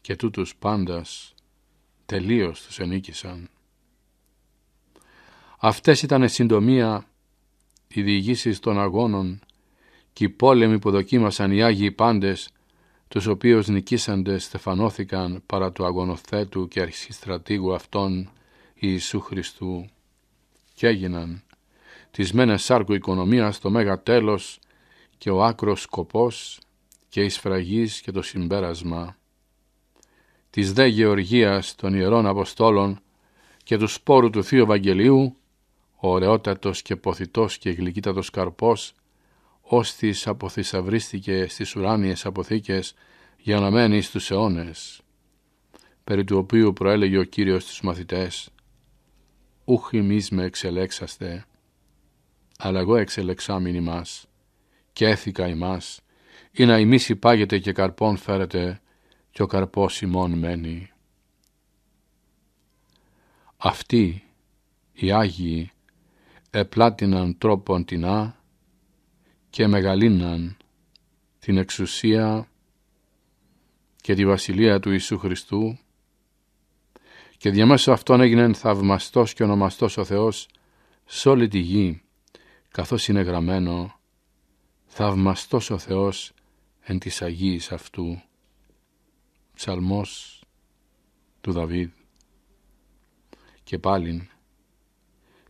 Και τούτους πάντας τελείως τους ενίκησαν. Αυτές ήταν συντομία οι διηγήσεις των αγώνων και οι πόλεμοι που δοκίμασαν οι Άγιοι πάντες, τους οποίους νικήσαντε στεφανώθηκαν παρά του αγωνοθέτου και αρχιστρατήγου αυτών Ιησού Χριστού και έγιναν της μένες σάρκου οικονομίας το μέγα τέλος και ο άκρος σκοπός και η σφραγής και το συμπέρασμα της δε γεωργίας των Ιερών Αποστόλων και του σπόρου του Θείου Ευαγγελίου, ο ωραιότατος και ποθητός και γλυκύτατος καρπός, ώστις αποθυσαυρίστηκε στις ουράνιες αποθήκες για να μένει στους αιώνες, περί του οποίου προέλεγε ο Κύριος στους μαθητές, «Ούχ με εξελέξαστε» αλλά εγώ εξελεξάμινη ημάς και έθηκα ημάς, ή να ημίση πάγεται και καρπών φέρετε και ο καρπός ημών μένει. Αυτοί οι Άγιοι επλάτηναν τρόπον την Α και μεγαλύναν την εξουσία και τη βασιλεία του Ιησού Χριστού και διαμέσου αυτών έγινε θαυμαστός και ονομαστός ο Θεός σε όλη τη γη καθώς είναι γραμμένο «Θαυμαστός ο Θεός εν της Αγίης αυτού». Ψαλμός του Δαβίδ. Και πάλιν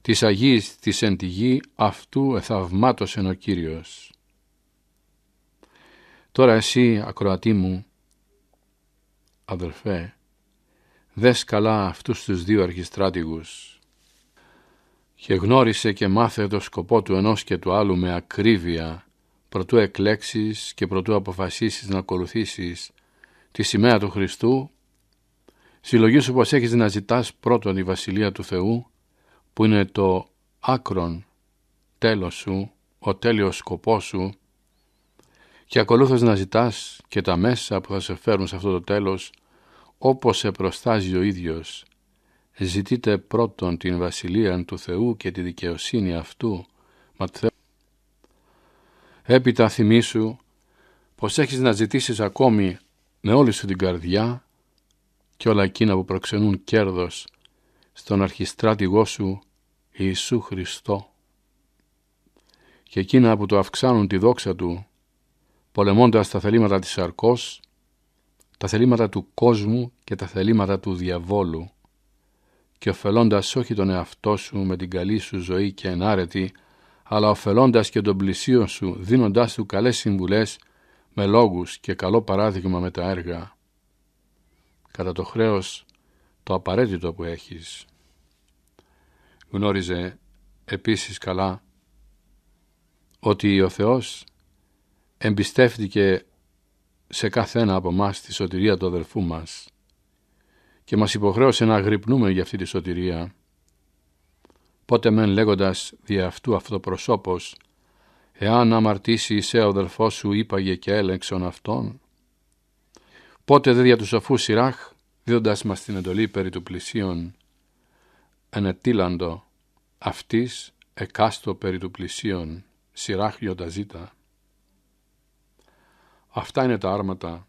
«Της Αγίης της εν τη γη αυτού εθαυμάτωσεν ο Κύριος». Τώρα εσύ, ακροατή μου, αδελφέ, δες καλά αυτούς τους δύο αρχιστράτηγους και γνώρισε και μάθε το σκοπό του ενός και του άλλου με ακρίβεια, προτού εκλέξεις και προτού αποφασίσεις να ακολουθήσεις τη σημαία του Χριστού, σου πως έχεις να ζητάς πρώτον η Βασιλεία του Θεού, που είναι το άκρον τέλος σου, ο τέλειος σκοπός σου, και ακολούθως να ζητάς και τα μέσα που θα σε φέρουν σε αυτό το τέλος, όπως σε προστάζει ο ίδιος, Ζητείτε πρώτον την βασιλεία του Θεού και τη δικαιοσύνη αυτού. Ματθαίου. Έπειτα θυμήσου πως έχεις να ζητήσεις ακόμη με όλη σου την καρδιά και όλα εκείνα που προξενούν κέρδος στον αρχιστράτηγό σου Ιησού Χριστό και εκείνα που το αυξάνουν τη δόξα του πολεμώντας τα θελήματα της σαρκός, τα θελήματα του κόσμου και τα θελήματα του διαβόλου και ωφελώντας όχι τον εαυτό σου με την καλή σου ζωή και ενάρετη, αλλά ωφελώντας και τον πλησίον σου, δίνοντάς του καλές συμβουλές με λόγους και καλό παράδειγμα με τα έργα. Κατά το χρέος το απαραίτητο που έχεις. Γνώριζε επίσης καλά ότι ο Θεός εμπιστεύτηκε σε κάθε ένα από μας τη σωτηρία του αδελφού μας και μας υποχρέωσε να αγρυπνούμε για αυτή τη σωτηρία. Πότε μεν λέγοντας δι' αυτού αυτοπροσώπος, εάν αμαρτήσει σε αδελφός σου είπαγε και έλεγξον αυτόν. Πότε δε δια του σοφού σειράχ, δίδοντας μας την εντολή περί του πλησίον, ενετήλαντο αυτής εκάστο περί του πλησίον, σειράχ ζήτα. Αυτά είναι τα άρματα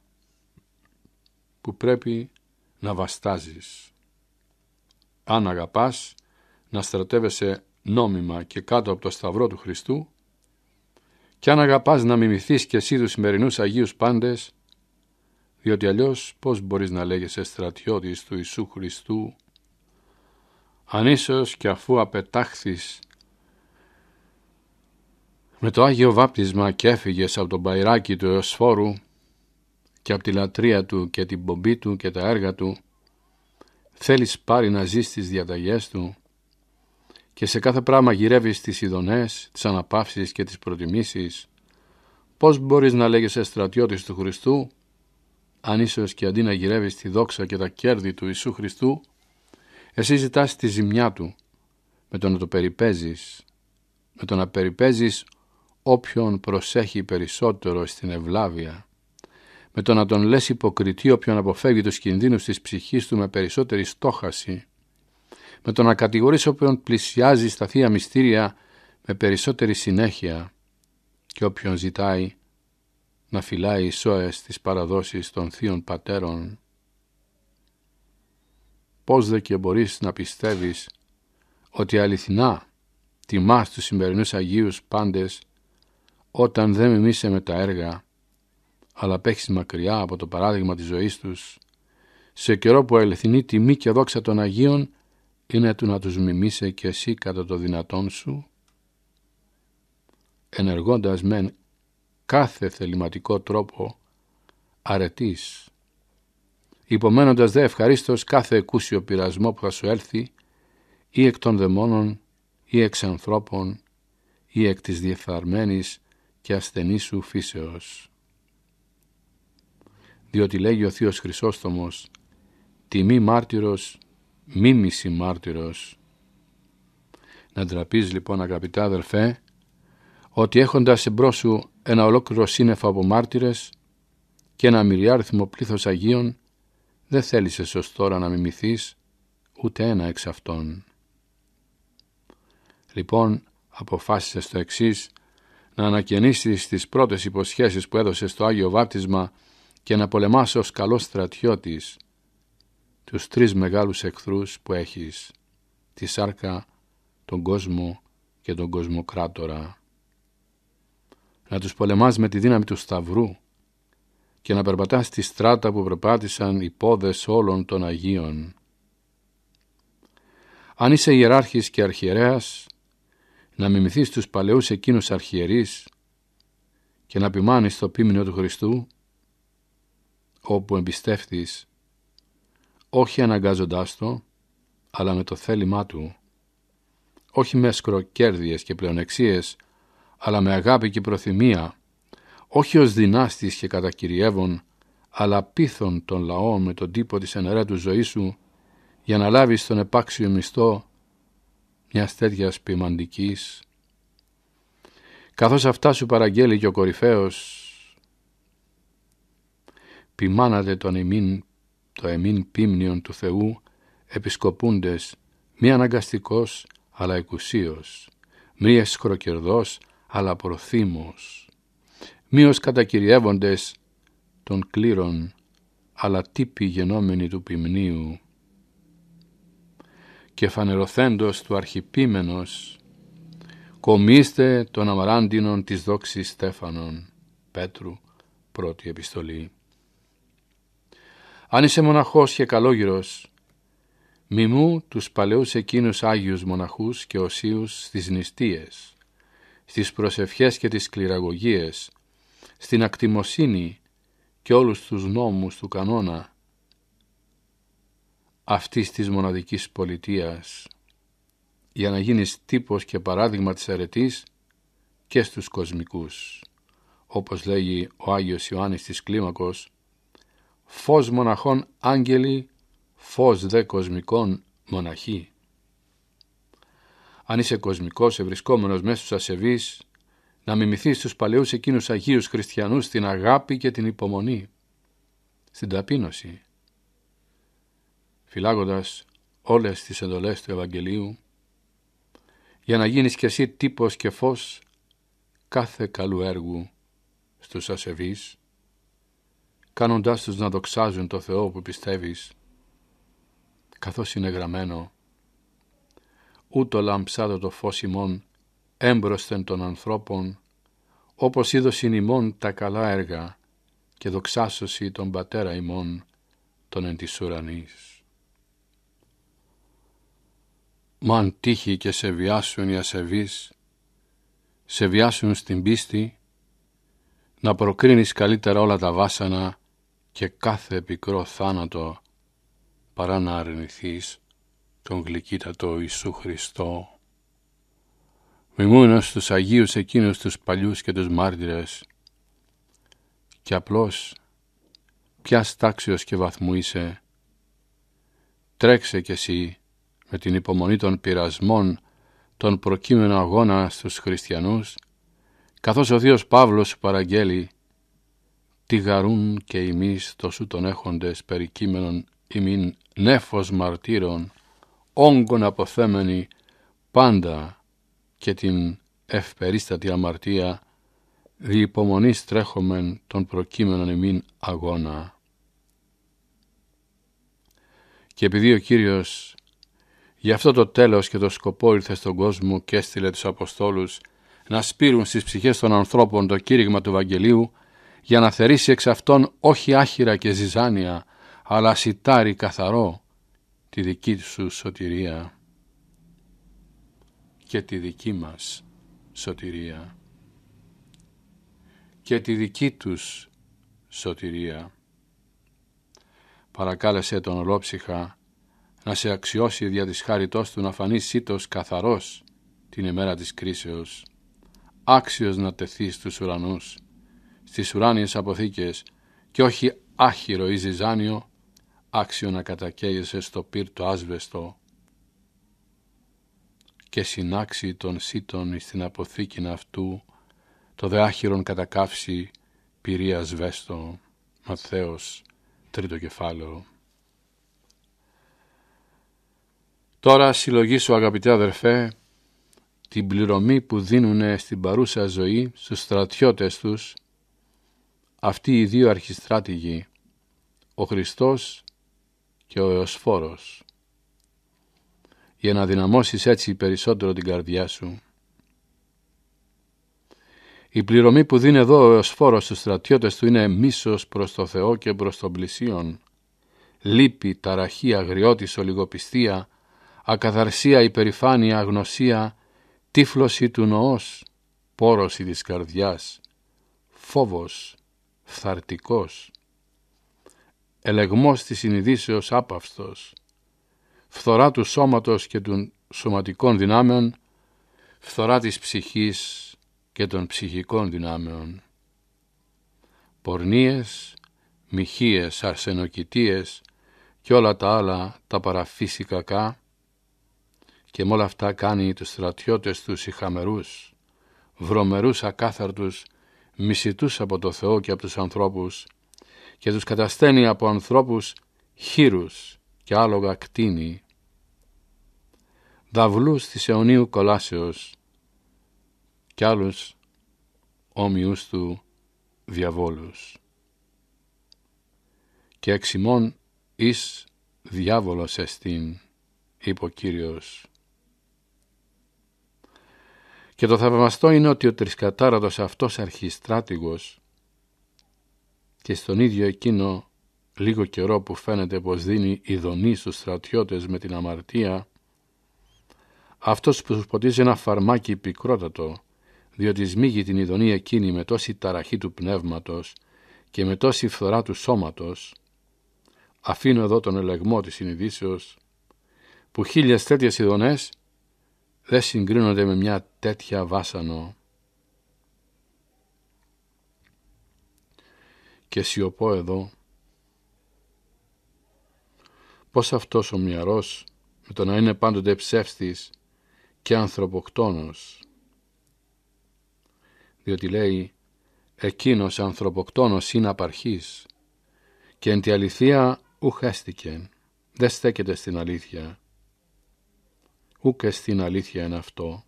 που πρέπει να βαστάζεις. Αν αγαπάς, να στρατεύεσαι νόμιμα και κάτω από το σταυρό του Χριστού και αν αγαπάς να μιμηθείς και εσύ τους σημερινούς Αγίους πάντες, διότι αλλιώς πώς μπορείς να λέγεσαι στρατιώτης του Ιησού Χριστού, αν ίσως και αφού απετάχθεις με το Άγιο Βάπτισμα και έφυγες από τον παϊράκι του Εωσφόρου, και από τη λατρεία του και την πομπή του και τα έργα του, θέλεις πάρει να ζεις τις διαταγές του και σε κάθε πράγμα γυρεύεις τις ειδονές, τις αναπαύσεις και τις προτιμήσεις, πώς μπορείς να λέγεσαι στρατιώτης του Χριστού, αν είσαι και αντί να γυρεύεις τη δόξα και τα κέρδη του Ιησού Χριστού, εσύ ζητάς τη ζημιά του με το να το περιπέζεις, με το να περιπέζεις όποιον προσέχει περισσότερο στην ευλάβεια με το να τον λες υποκριτή όποιον αποφεύγει τους κινδύνους της ψυχής του με περισσότερη στόχαση, με το να κατηγορείς όποιον πλησιάζει στα θεία μυστήρια με περισσότερη συνέχεια και όποιον ζητάει να φυλάει οι σώες της παραδόσεις των θείων πατέρων. Πώς δε και μπορείς να πιστεύεις ότι αληθινά τιμάς τους σημερινούς Αγίους πάντες όταν δεν μιμήσαι με τα έργα αλλά πέχεις μακριά από το παράδειγμα της ζωής τους, σε καιρό που αληθινή τιμή και δόξα των Αγίων είναι του να τους μιμήσει και εσύ κατά το δυνατόν σου, ενεργώντας μεν κάθε θεληματικό τρόπο αρετής, υπομένοντας δε ευχαρίστως κάθε εκούσιο πειρασμό που θα σου έλθει ή εκ των δαιμόνων ή εξ ανθρώπων ή εκ της διεφθαρμένης και ασθενής σου φύσεως διότι λέγει ο Θείος Χρυσόστομος «Τιμή μάρτυρος, μίμηση μάρτυρος». Να ντραπείς λοιπόν αγαπητά αδελφέ, ότι έχοντας εμπρός σου ένα ολόκληρο σύννεφο από μάρτυρες και ένα μιλιάριθμο πλήθος Αγίων, δεν θέλησες ως τώρα να μιμηθείς ούτε ένα εξ αυτών. Λοιπόν, αποφάσισες το εξής, να ανακαινήσεις τις πρώτες υποσχέσεις που έδωσες στο Άγιο Βάπτισμα και να πολεμάς ως καλός στρατιώτης τους τρεις μεγάλους εχθρούς που έχεις, τη σάρκα, τον κόσμο και τον κοσμοκράτορα. Να τους πολεμάς με τη δύναμη του Σταυρού και να περπατάς τη στράτα που περπάτησαν οι πόδες όλων των Αγίων. Αν είσαι ιεράρχης και αρχιερέας, να μιμηθείς τους παλαιούς εκείνους αρχιερείς και να ποιμάνεις το πίμνιο του Χριστού όπου εμπιστεύτης, όχι αναγκάζοντάς το, αλλά με το θέλημά του, όχι με σκροκέρδιες και πλεονεξίες, αλλά με αγάπη και προθυμία, όχι ως δυνάστης και κατακυριεύων, αλλά πίθων των λαών με τον τύπο της του ζωής σου, για να λάβεις τον επάξιο μισθό μιας τέτοιας ποιμαντικής. Καθώς αυτά σου παραγγέλει και ο κορυφαίος, ποιμάνατε τον το εμίν πίμνιον του Θεού, επισκοπούντες, μη αναγκαστικός, αλλά εκουσίως, μη εσχροκερδός, αλλά προθύμος, μη ως κατακυριεύοντες των κλήρων, αλλά τύποι γενόμενοι του πιμνίου. και φανερωθέντος του αρχιπίμενος, κομίστε των αμαράντινων της δόξης Στέφανον, Πέτρου, πρώτη επιστολή αν είσαι μοναχός και καλόγυρος, μιμού τους παλαιούς εκείνους Άγιους μοναχούς και οσίους στις νηστείες, στις προσευχές και τις κληραγωγίες, στην ακτιμοσύνη και όλους τους νόμους του κανόνα αυτής της μοναδικής πολιτείας, για να γίνεις τύπος και παράδειγμα της αρετής και στους κοσμικούς, όπως λέγει ο Άγιος Ιωάννης της Κλίμακος φως μοναχών άγγελοι, φως δε κοσμικών μοναχοί. Αν είσαι κοσμικός ευρισκόμενος μέσα στους ασεβείς, να μιμηθείς τους παλαιούς εκείνους Αγίους Χριστιανούς την αγάπη και την υπομονή, στην ταπείνωση, φυλάγοντας όλες τις εντολές του Ευαγγελίου, για να γίνεις κι εσύ τύπος και φως κάθε καλού έργου στους ασεβείς, κάνοντάς τους να δοξάζουν το Θεό που πιστεύεις, καθώς είναι γραμμένο, ούτω λαμψάδο το φως ημών έμπροσθεν των ανθρώπων, όπως είδωσιν ημών τα καλά έργα και δοξάσωση τον Πατέρα ημών τον εν της ουρανής. αν τύχει και σε βιάσουν οι ασεβείς, σε βιάσουν στην πίστη, να προκρίνεις καλύτερα όλα τα βάσανα και κάθε πικρό θάνατο παρά να αρνηθείς τον γλυκύτατο Ιησού Χριστό. Μιμούνος στους Αγίους εκείνους τους παλιούς και τους μάρτυρες και απλώς πια τάξιος και βαθμού είσαι. Τρέξε κι εσύ με την υπομονή των πειρασμών τον προκείμενο αγώνα στους χριστιανούς καθώς ο Θείος Παύλος παραγγέλει τι γαρούν και ημείς το σου τον έχοντες περικείμενον ημίν νέφος μαρτύρων, όγκων αποθέμενη πάντα και την ευπερίστατη αμαρτία, διυπομονής τρέχομεν τον προκείμενον ημίν αγώνα. Και επειδή ο Κύριος γι' αυτό το τέλος και το σκοπό ήρθε στον κόσμο και έστειλε τους Αποστόλους να σπείρουν στις ψυχές των ανθρώπων το κήρυγμα του Βαγγελίου, για να θερήσει εξ αυτών όχι άχυρα και ζυζάνια, αλλά σιτάρι καθαρό τη δική σου σωτηρία και τη δική μας σωτηρία και τη δική τους σωτηρία. Παρακάλεσε τον ολόψυχα να σε αξιώσει δια της χάριτός του να φανείς σύτος καθαρός την ημέρα της κρίσεως, άξιος να τεθεί στους ουρανούς στις ουράνιες αποθήκες και όχι άχυρο ή ζυζάνιο, άξιο να κατακαίγεσαι στο πύρτο άσβεστο και συνάξει των σύτων στην αποθήκη αποθήκην αυτού, το δε άχυρον κατακάψει πυρία ασβέστο Ματθαίος, τρίτο κεφάλαιο. Τώρα συλλογίσω αγαπητέ αδερφέ, την πληρωμή που δίνουνε στην παρούσα ζωή στους στρατιώτες τους αυτοί οι δύο αρχιστράτηγοι, ο Χριστός και ο Εωσφόρος, για να δυναμώσεις έτσι περισσότερο την καρδιά σου. Η πληρωμή που δίνει εδώ ο Εωσφόρος στους στρατιώτες του είναι μίσος προς το Θεό και προς τον πλησίον, λύπη, ταραχή, αγριότης, ολιγοπιστία, ακαθαρσία, υπερηφάνεια, αγνωσία, τύφλωση του νοός, πόρωση της καρδιάς, φόβος, φθαρτικός, ελεγμός της συνειδήσεως άπαυστος, φθορά του σώματος και των σωματικών δυνάμεων, φθορά της ψυχής και των ψυχικών δυνάμεων. Πορνίες, μοιχίες, αρσενοκητίες και όλα τα άλλα τα παραφύσικα και με όλα αυτά κάνει τους στρατιώτες τους ηχαμερούς, βρωμερούς ακάθαρτους μισητούς από το Θεό και από τους ανθρώπους και τους κατασταίνει από ανθρώπους χείρους και άλογα κτίνη. Δαυλούς της αιωνίου κολάσεως και άλλους όμοιους του διαβόλους. Και εξημών εις διάβολος εστίν, είπε ο Κύριος. Και το θαυμαστό είναι ότι ο τρισκατάρατος αυτός αρχιστράτηγος και στον ίδιο εκείνο λίγο καιρό που φαίνεται πως δίνει ειδονή στους στρατιώτες με την αμαρτία, αυτός που σου ποτίζει ένα φαρμάκι πικρότατο, διότι σμίγει την ειδονή εκείνη με τόση ταραχή του πνεύματος και με τόση φθορά του σώματος, αφήνω εδώ τον ελεγμό της συνειδήσεως, που χίλιες τέτοιες ειδονές δεν συγκρίνονται με μια τέτοια βάσανο και σιωπώ εδώ πως αυτός ο μυαρός με το να είναι πάντοτε ψεύστης και ανθρωποκτόνος διότι λέει εκείνος ανθρωποκτόνος είναι απαρχής και εν τη αληθεία ουχέστηκε δεν στέκεται στην αλήθεια ούκ στην αλήθεια εν αυτό.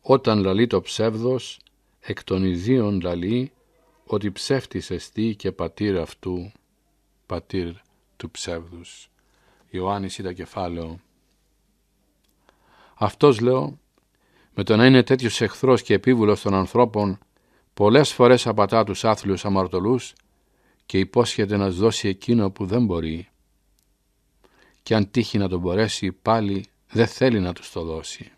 Όταν λαλεί το ψεύδος, εκ των ιδίων λαλεί ότι ψεύτης εστί και πατήρ αυτού, πατήρ του ψεύδους. Ιωάννης ήταν κεφάλαιο. Αυτός λέω, με το να είναι τέτοιος εχθρός και επίβουλος των ανθρώπων, πολλές φορές απατά τους άθλιους αμαρτωλούς και υπόσχεται να σδώσει εκείνο που δεν μπορεί. Και αν τύχει να τον μπορέσει, πάλι δεν θέλει να τους το δώσει.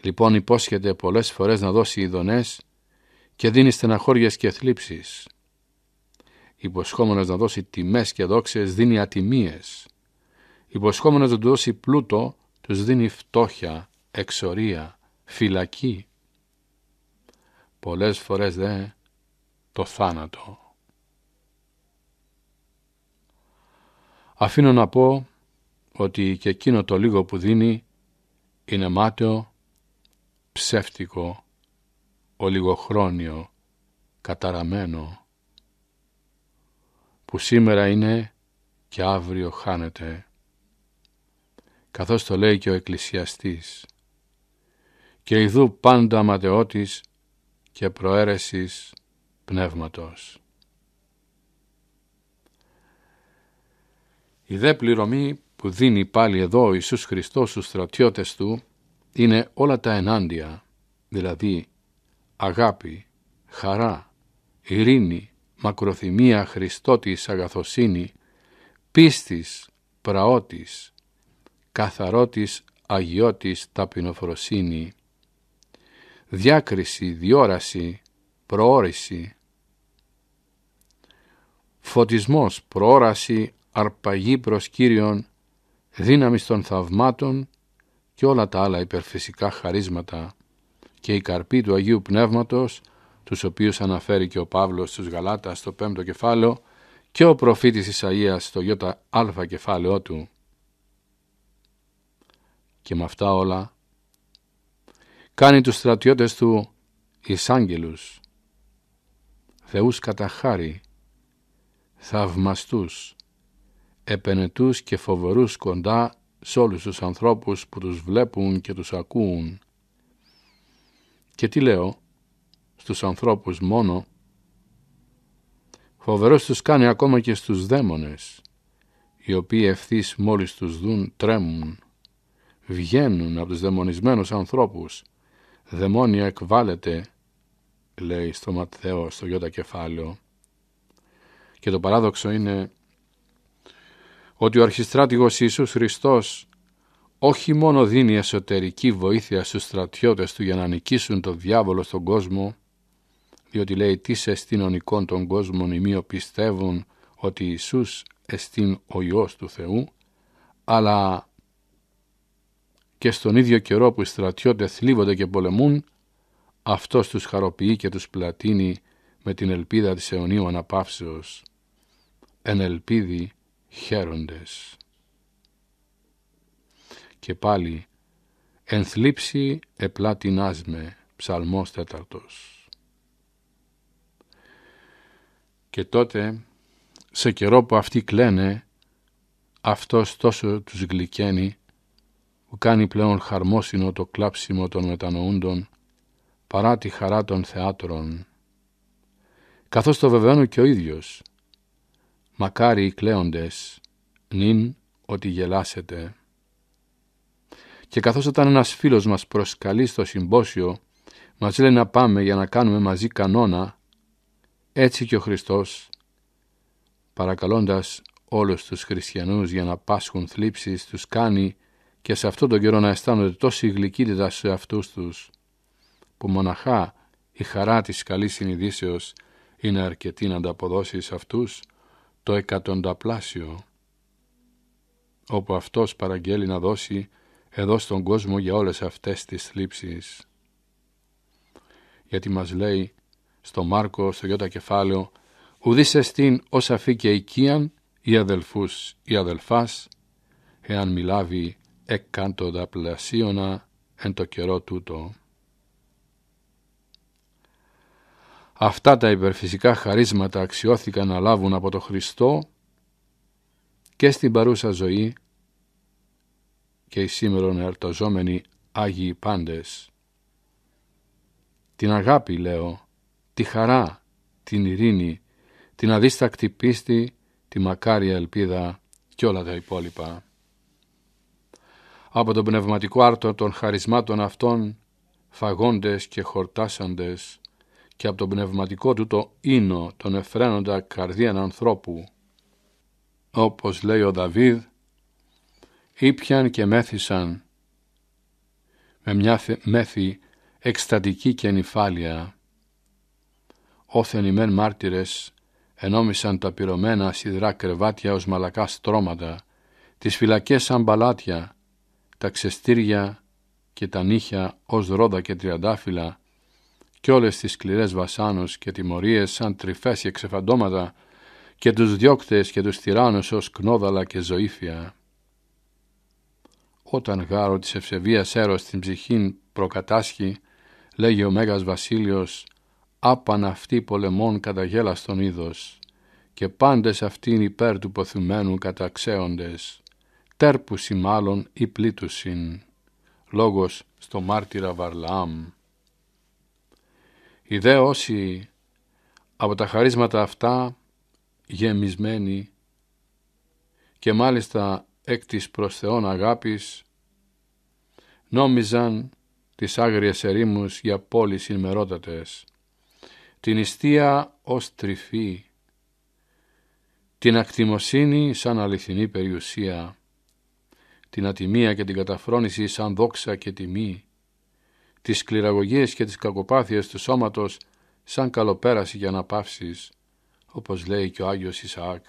Λοιπόν υπόσχεται πολλές φορές να δώσει ειδονές και δίνει στεναχώριες και θλίψεις. Υποσχόμενος να δώσει τιμές και δόξες δίνει ατιμίες. Υποσχόμενος να του δώσει πλούτο τους δίνει φτώχεια, εξορία, φυλακή. Πολλές φορές δε το θάνατο. Αφήνω να πω ότι και εκείνο το λίγο που δίνει είναι μάταιο, ψεύτικο, ολιγοχρόνιο, καταραμένο, που σήμερα είναι και αύριο χάνεται, καθώς το λέει και ο εκκλησιαστής, και ειδού πάντα ματαιότης και προαίρεσης πνεύματος. Η δε πληρωμή δίνει πάλι εδώ ο Ιησούς Χριστός στους στρατιώτες του είναι όλα τα ενάντια, δηλαδή αγάπη, χαρά, ειρήνη, μακροθυμία χριστότης, αγαθοσύνη, πίστης, πραότης, καθαρότης αγιώτης ταπεινοφροσύνη, διάκριση, διόραση, προόρηση, φωτισμός, προόραση, αρπαγή προς Κύριον δύναμη των θαυμάτων και όλα τα άλλα υπερφυσικά χαρίσματα και η καρπή του Αγίου Πνεύματος, τους οποίους αναφέρει και ο Παύλος στους Γαλάτας στο πέμπτο κεφάλαιο και ο προφήτης Ισαΐας στο γιώτα αλφα κεφάλαιό του. Και με αυτά όλα κάνει τους στρατιώτες του εισάγγελους, θεούς κατά χάρη, θαυμαστούς, επενετούς και φοβερούς κοντά σε όλους τους ανθρώπους που τους βλέπουν και τους ακούουν. Και τι λέω, στους ανθρώπους μόνο, φοβερός τους κάνει ακόμα και στους δαίμονες, οι οποίοι ευθύς μόλις τους δουν τρέμουν, βγαίνουν από τους δαιμονισμένους ανθρώπους, δαιμόνια εκβάλλεται, λέει στο Ματθαίο στο Ιώτα κεφάλαιο, και το παράδοξο είναι ότι ο αρχιστράτηγος Ιησούς Χριστός όχι μόνο δίνει εσωτερική βοήθεια στους στρατιώτες του για να νικήσουν τον διάβολο στον κόσμο, διότι λέει «Τις ονικών των κόσμων ημίω πιστεύουν ότι Ιησούς εστίν ο Υιός του Θεού», αλλά και στον ίδιο καιρό που οι στρατιώτες θλίβονται και πολεμούν, αυτός τους χαροποιεί και τους πλατείνει με την ελπίδα της αιωνίου αναπαύσεως. Εν ελπίδη χαίροντες. Και πάλι «Εν θλίψη επλατινάσμε» Ψαλμός τέταρτος. Και τότε, σε καιρό που αυτοί κλαίνε, αυτός τόσο τους γλυκαίνει, που κάνει πλέον χαρμόσυνο το κλάψιμο των μετανοούντων, παρά τη χαρά των θεάτρων, καθώς το βεβαίνω και ο ίδιος, Μακάρι οι κλαίοντες, νυν ότι γελάσετε. Και καθώς όταν ένας φίλος μας προσκαλεί στο συμπόσιο, μας λέει να πάμε για να κάνουμε μαζί κανόνα, έτσι και ο Χριστός, παρακαλώντας όλους τους χριστιανούς για να πάσχουν θλίψεις, τους κάνει και σε αυτόν τον καιρό να αισθάνονται τόση γλυκύτητα σε αυτούς τους, που μοναχά η χαρά της καλής συνειδήσεως είναι αρκετή να ανταποδώσει σε αυτούς, το εκατονταπλάσιο όπου αυτός παραγγέλει να δώσει εδώ στον κόσμο για όλες αυτές τις θλίψεις. Γιατί μας λέει στο Μάρκο, στο Ιώτα κεφάλαιο, «Ουδείς εστίν όσα αφή και οικίαν, ή αδελφούς ή αδελφάς, εάν μιλάβει εκατονταπλασίωνα πλασίωνα εν το καιρό τούτο. αυτά τα υπερφυσικά χαρίσματα αξιώθηκαν να λάβουν από το Χριστό και στην παρούσα ζωή και οι σήμερα εορταζόμενοι Άγιοι πάντες. Την αγάπη λέω, τη χαρά, την ειρήνη, την αδίστακτη πίστη, τη μακάρια ελπίδα και όλα τα υπόλοιπα. Από τον πνευματικό άρτο των χαρισμάτων αυτών φαγόντες και χορτάσαντες και από το πνευματικό του το ίνο τον εφραίνοντα καρδίαν ανθρώπου. Όπως λέει ο Δαβίδ, ήπιαν και μέθησαν με μια μέθη εκστατική και νυφάλια. Όθεν οι μάρτυρες ενόμισαν τα πυρωμένα σιδρά κρεβάτια ως μαλακά στρώματα, τις φυλακές σαν παλάτια, τα ξεστήρια και τα νύχια ως ρόδα και τριαντάφυλλα, και όλες τις σκληρές βασάνους και τιμωρίες σαν τρυφές και ξεφαντώματα και τους διώκτες και τους τυράννους ως κνόδαλα και ζωήφια. Όταν γάρο της ευσεβίας έρωσης την ψυχήν προκατάσχει, λέγει ο Μέγας Βασίλειος, «Άπαν αυτοί πολεμών καταγέλαστον είδος, και πάντες αυτήν υπέρ του ποθουμένου καταξέοντες, τέρπουσι μάλλον ή πλήτουσιν». Λόγος στο μάρτυρα Βαρλαάμ. Οι δε όσοι από τα χαρίσματα αυτά γεμισμένοι και μάλιστα εκ της προς Θεόν αγάπης νόμιζαν τις άγριες ερήμους για πόλεις ημερότατες, την ιστία ως τρυφή, την ακτιμοσύνη σαν αληθινή περιουσία, την ατιμία και την καταφρόνηση σαν δόξα και τιμή, τις σκληραγωγίες και τις κακοπάθειες του σώματος σαν καλοπέραση για να πάυσεις, όπως λέει και ο Άγιος Ισαάκ.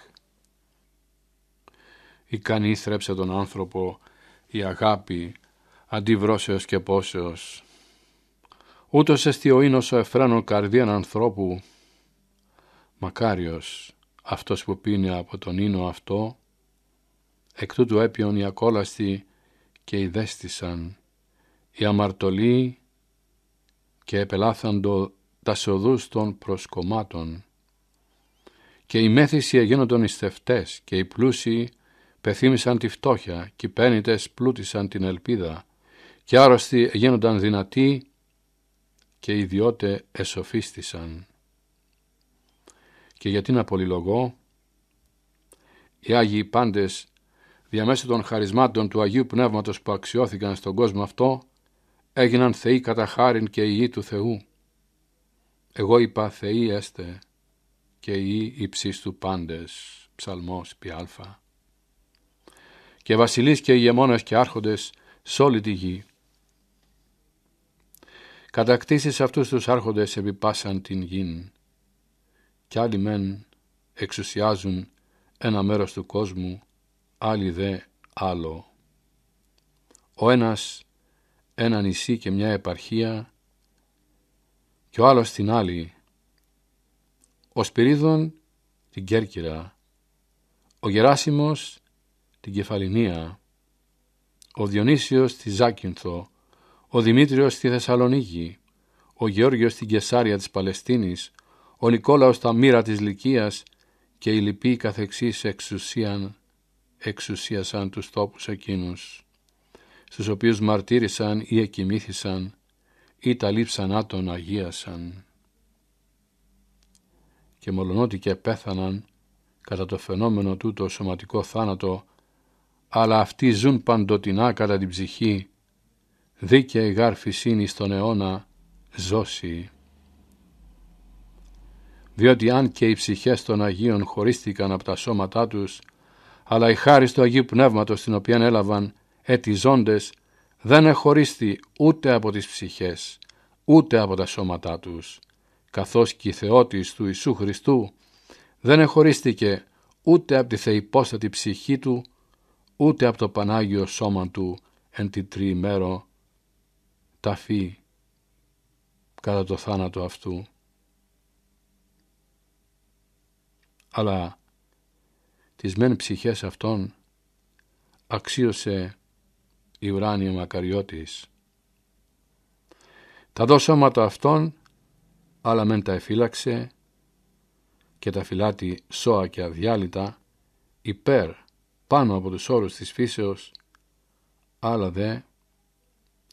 Ικανή θρέψε τον άνθρωπο η αγάπη αντιβρόσεως και πόσεως. Ούτως εστι ο εφραίνων καρδίαν ανθρώπου. Μακάριος αυτός που πίνει από τον ίνο αυτό, εκ τούτου έπιον οι ακόλαστοι και οι δέστησαν, οι αμαρτωλοί και επελάθαντο τα σοδούς των προσκομμάτων. Και οι μέθησοι οι ιστευτές και οι πλούσιοι πεθύμησαν τη φτώχεια και οι πένιτες πλούτησαν την ελπίδα και άρρωστοι γίνονταν δυνατοί και οι ιδιώτε εσοφίστησαν. Και γιατί να πολυλογώ, οι Άγιοι πάντες διαμέσου των χαρισμάτων του Αγίου Πνεύματος που αξιώθηκαν στον κόσμο αυτό έγιναν θεοί κατά χάριν και η του Θεού. Εγώ είπα θεοί έστε και η του πάντες. Ψαλμός αλφα. Και βασιλείς και ηγεμόνες και άρχοντες σ' όλη τη γη. Κατακτήσεις αυτούς τους άρχοντες επιπάσαν την γην. Κι άλλοι μεν εξουσιάζουν ένα μέρος του κόσμου, άλλοι δε άλλο. Ο ένας ένα νησί και μια επαρχία και ο άλλος την άλλη. Ο Σπυρίδων την Κέρκυρα, ο Γεράσιμος την Κεφαλινία, ο Διονύσιος τη Ζάκυνθο, ο Δημήτριος στη Θεσσαλονίκη, ο Γεώργιος στην Κεσάρια της Παλαιστίνης, ο Νικόλαος τα μοίρα της Λυκίας και οι λοιποί καθεξής εξουσίαν, εξουσίασαν τους τόπους εκείνους στους οποίους μαρτύρησαν ή εκοιμήθησαν ή τα των αγίασαν. Και μολονότι και πέθαναν κατά το φαινόμενο τούτο σωματικό θάνατο, αλλά αυτοί ζουν παντοτινά κατά την ψυχή, δίκαιη γάρφη στον αιώνα ζώσει. Διότι αν και οι ψυχές των Αγίων χωρίστηκαν από τα σώματά τους, αλλά η χάρη του Αγίου Πνεύματος την οποία έλαβαν ετιζόντες δεν εχωρίστη ούτε από τις ψυχές, ούτε από τα σώματά τους, καθώς και η Θεότης του Ιησού Χριστού δεν εχωρίστηκε ούτε από τη θεϊπόστατη ψυχή του, ούτε από το Πανάγιο σώμα του εν τη τριημέρο ταφή κατά το θάνατο αυτού. Αλλά τις μεν ψυχές αυτών αξίωσε η ουράνιο μακαριώτης. Τα δω σώματα αυτών, αλλά μεν τα εφύλαξε και τα φυλάτη σώα και αδιάλυτα, υπέρ πάνω από τους όρους της φύσεως, αλλά δε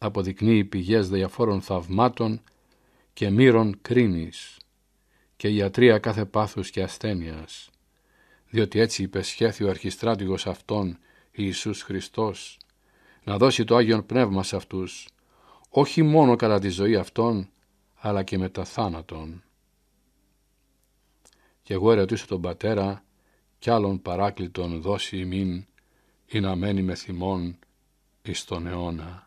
αποδεικνύει πηγές διαφόρων θαυμάτων και μύρων κρίνης και ιατρία κάθε πάθους και ασθένειας, διότι έτσι υπεσχέθη ο αρχιστράτηγος αυτών Ιησούς Χριστός, να δώσει το Άγιον Πνεύμα σε αυτούς, όχι μόνο κατά τη ζωή αυτών, αλλά και μετά θάνατον. Και εγώ ερωτήσω τον Πατέρα κι άλλον παράκλητον δώσει ημίν ή να μένει με θυμών εις τον αιώνα.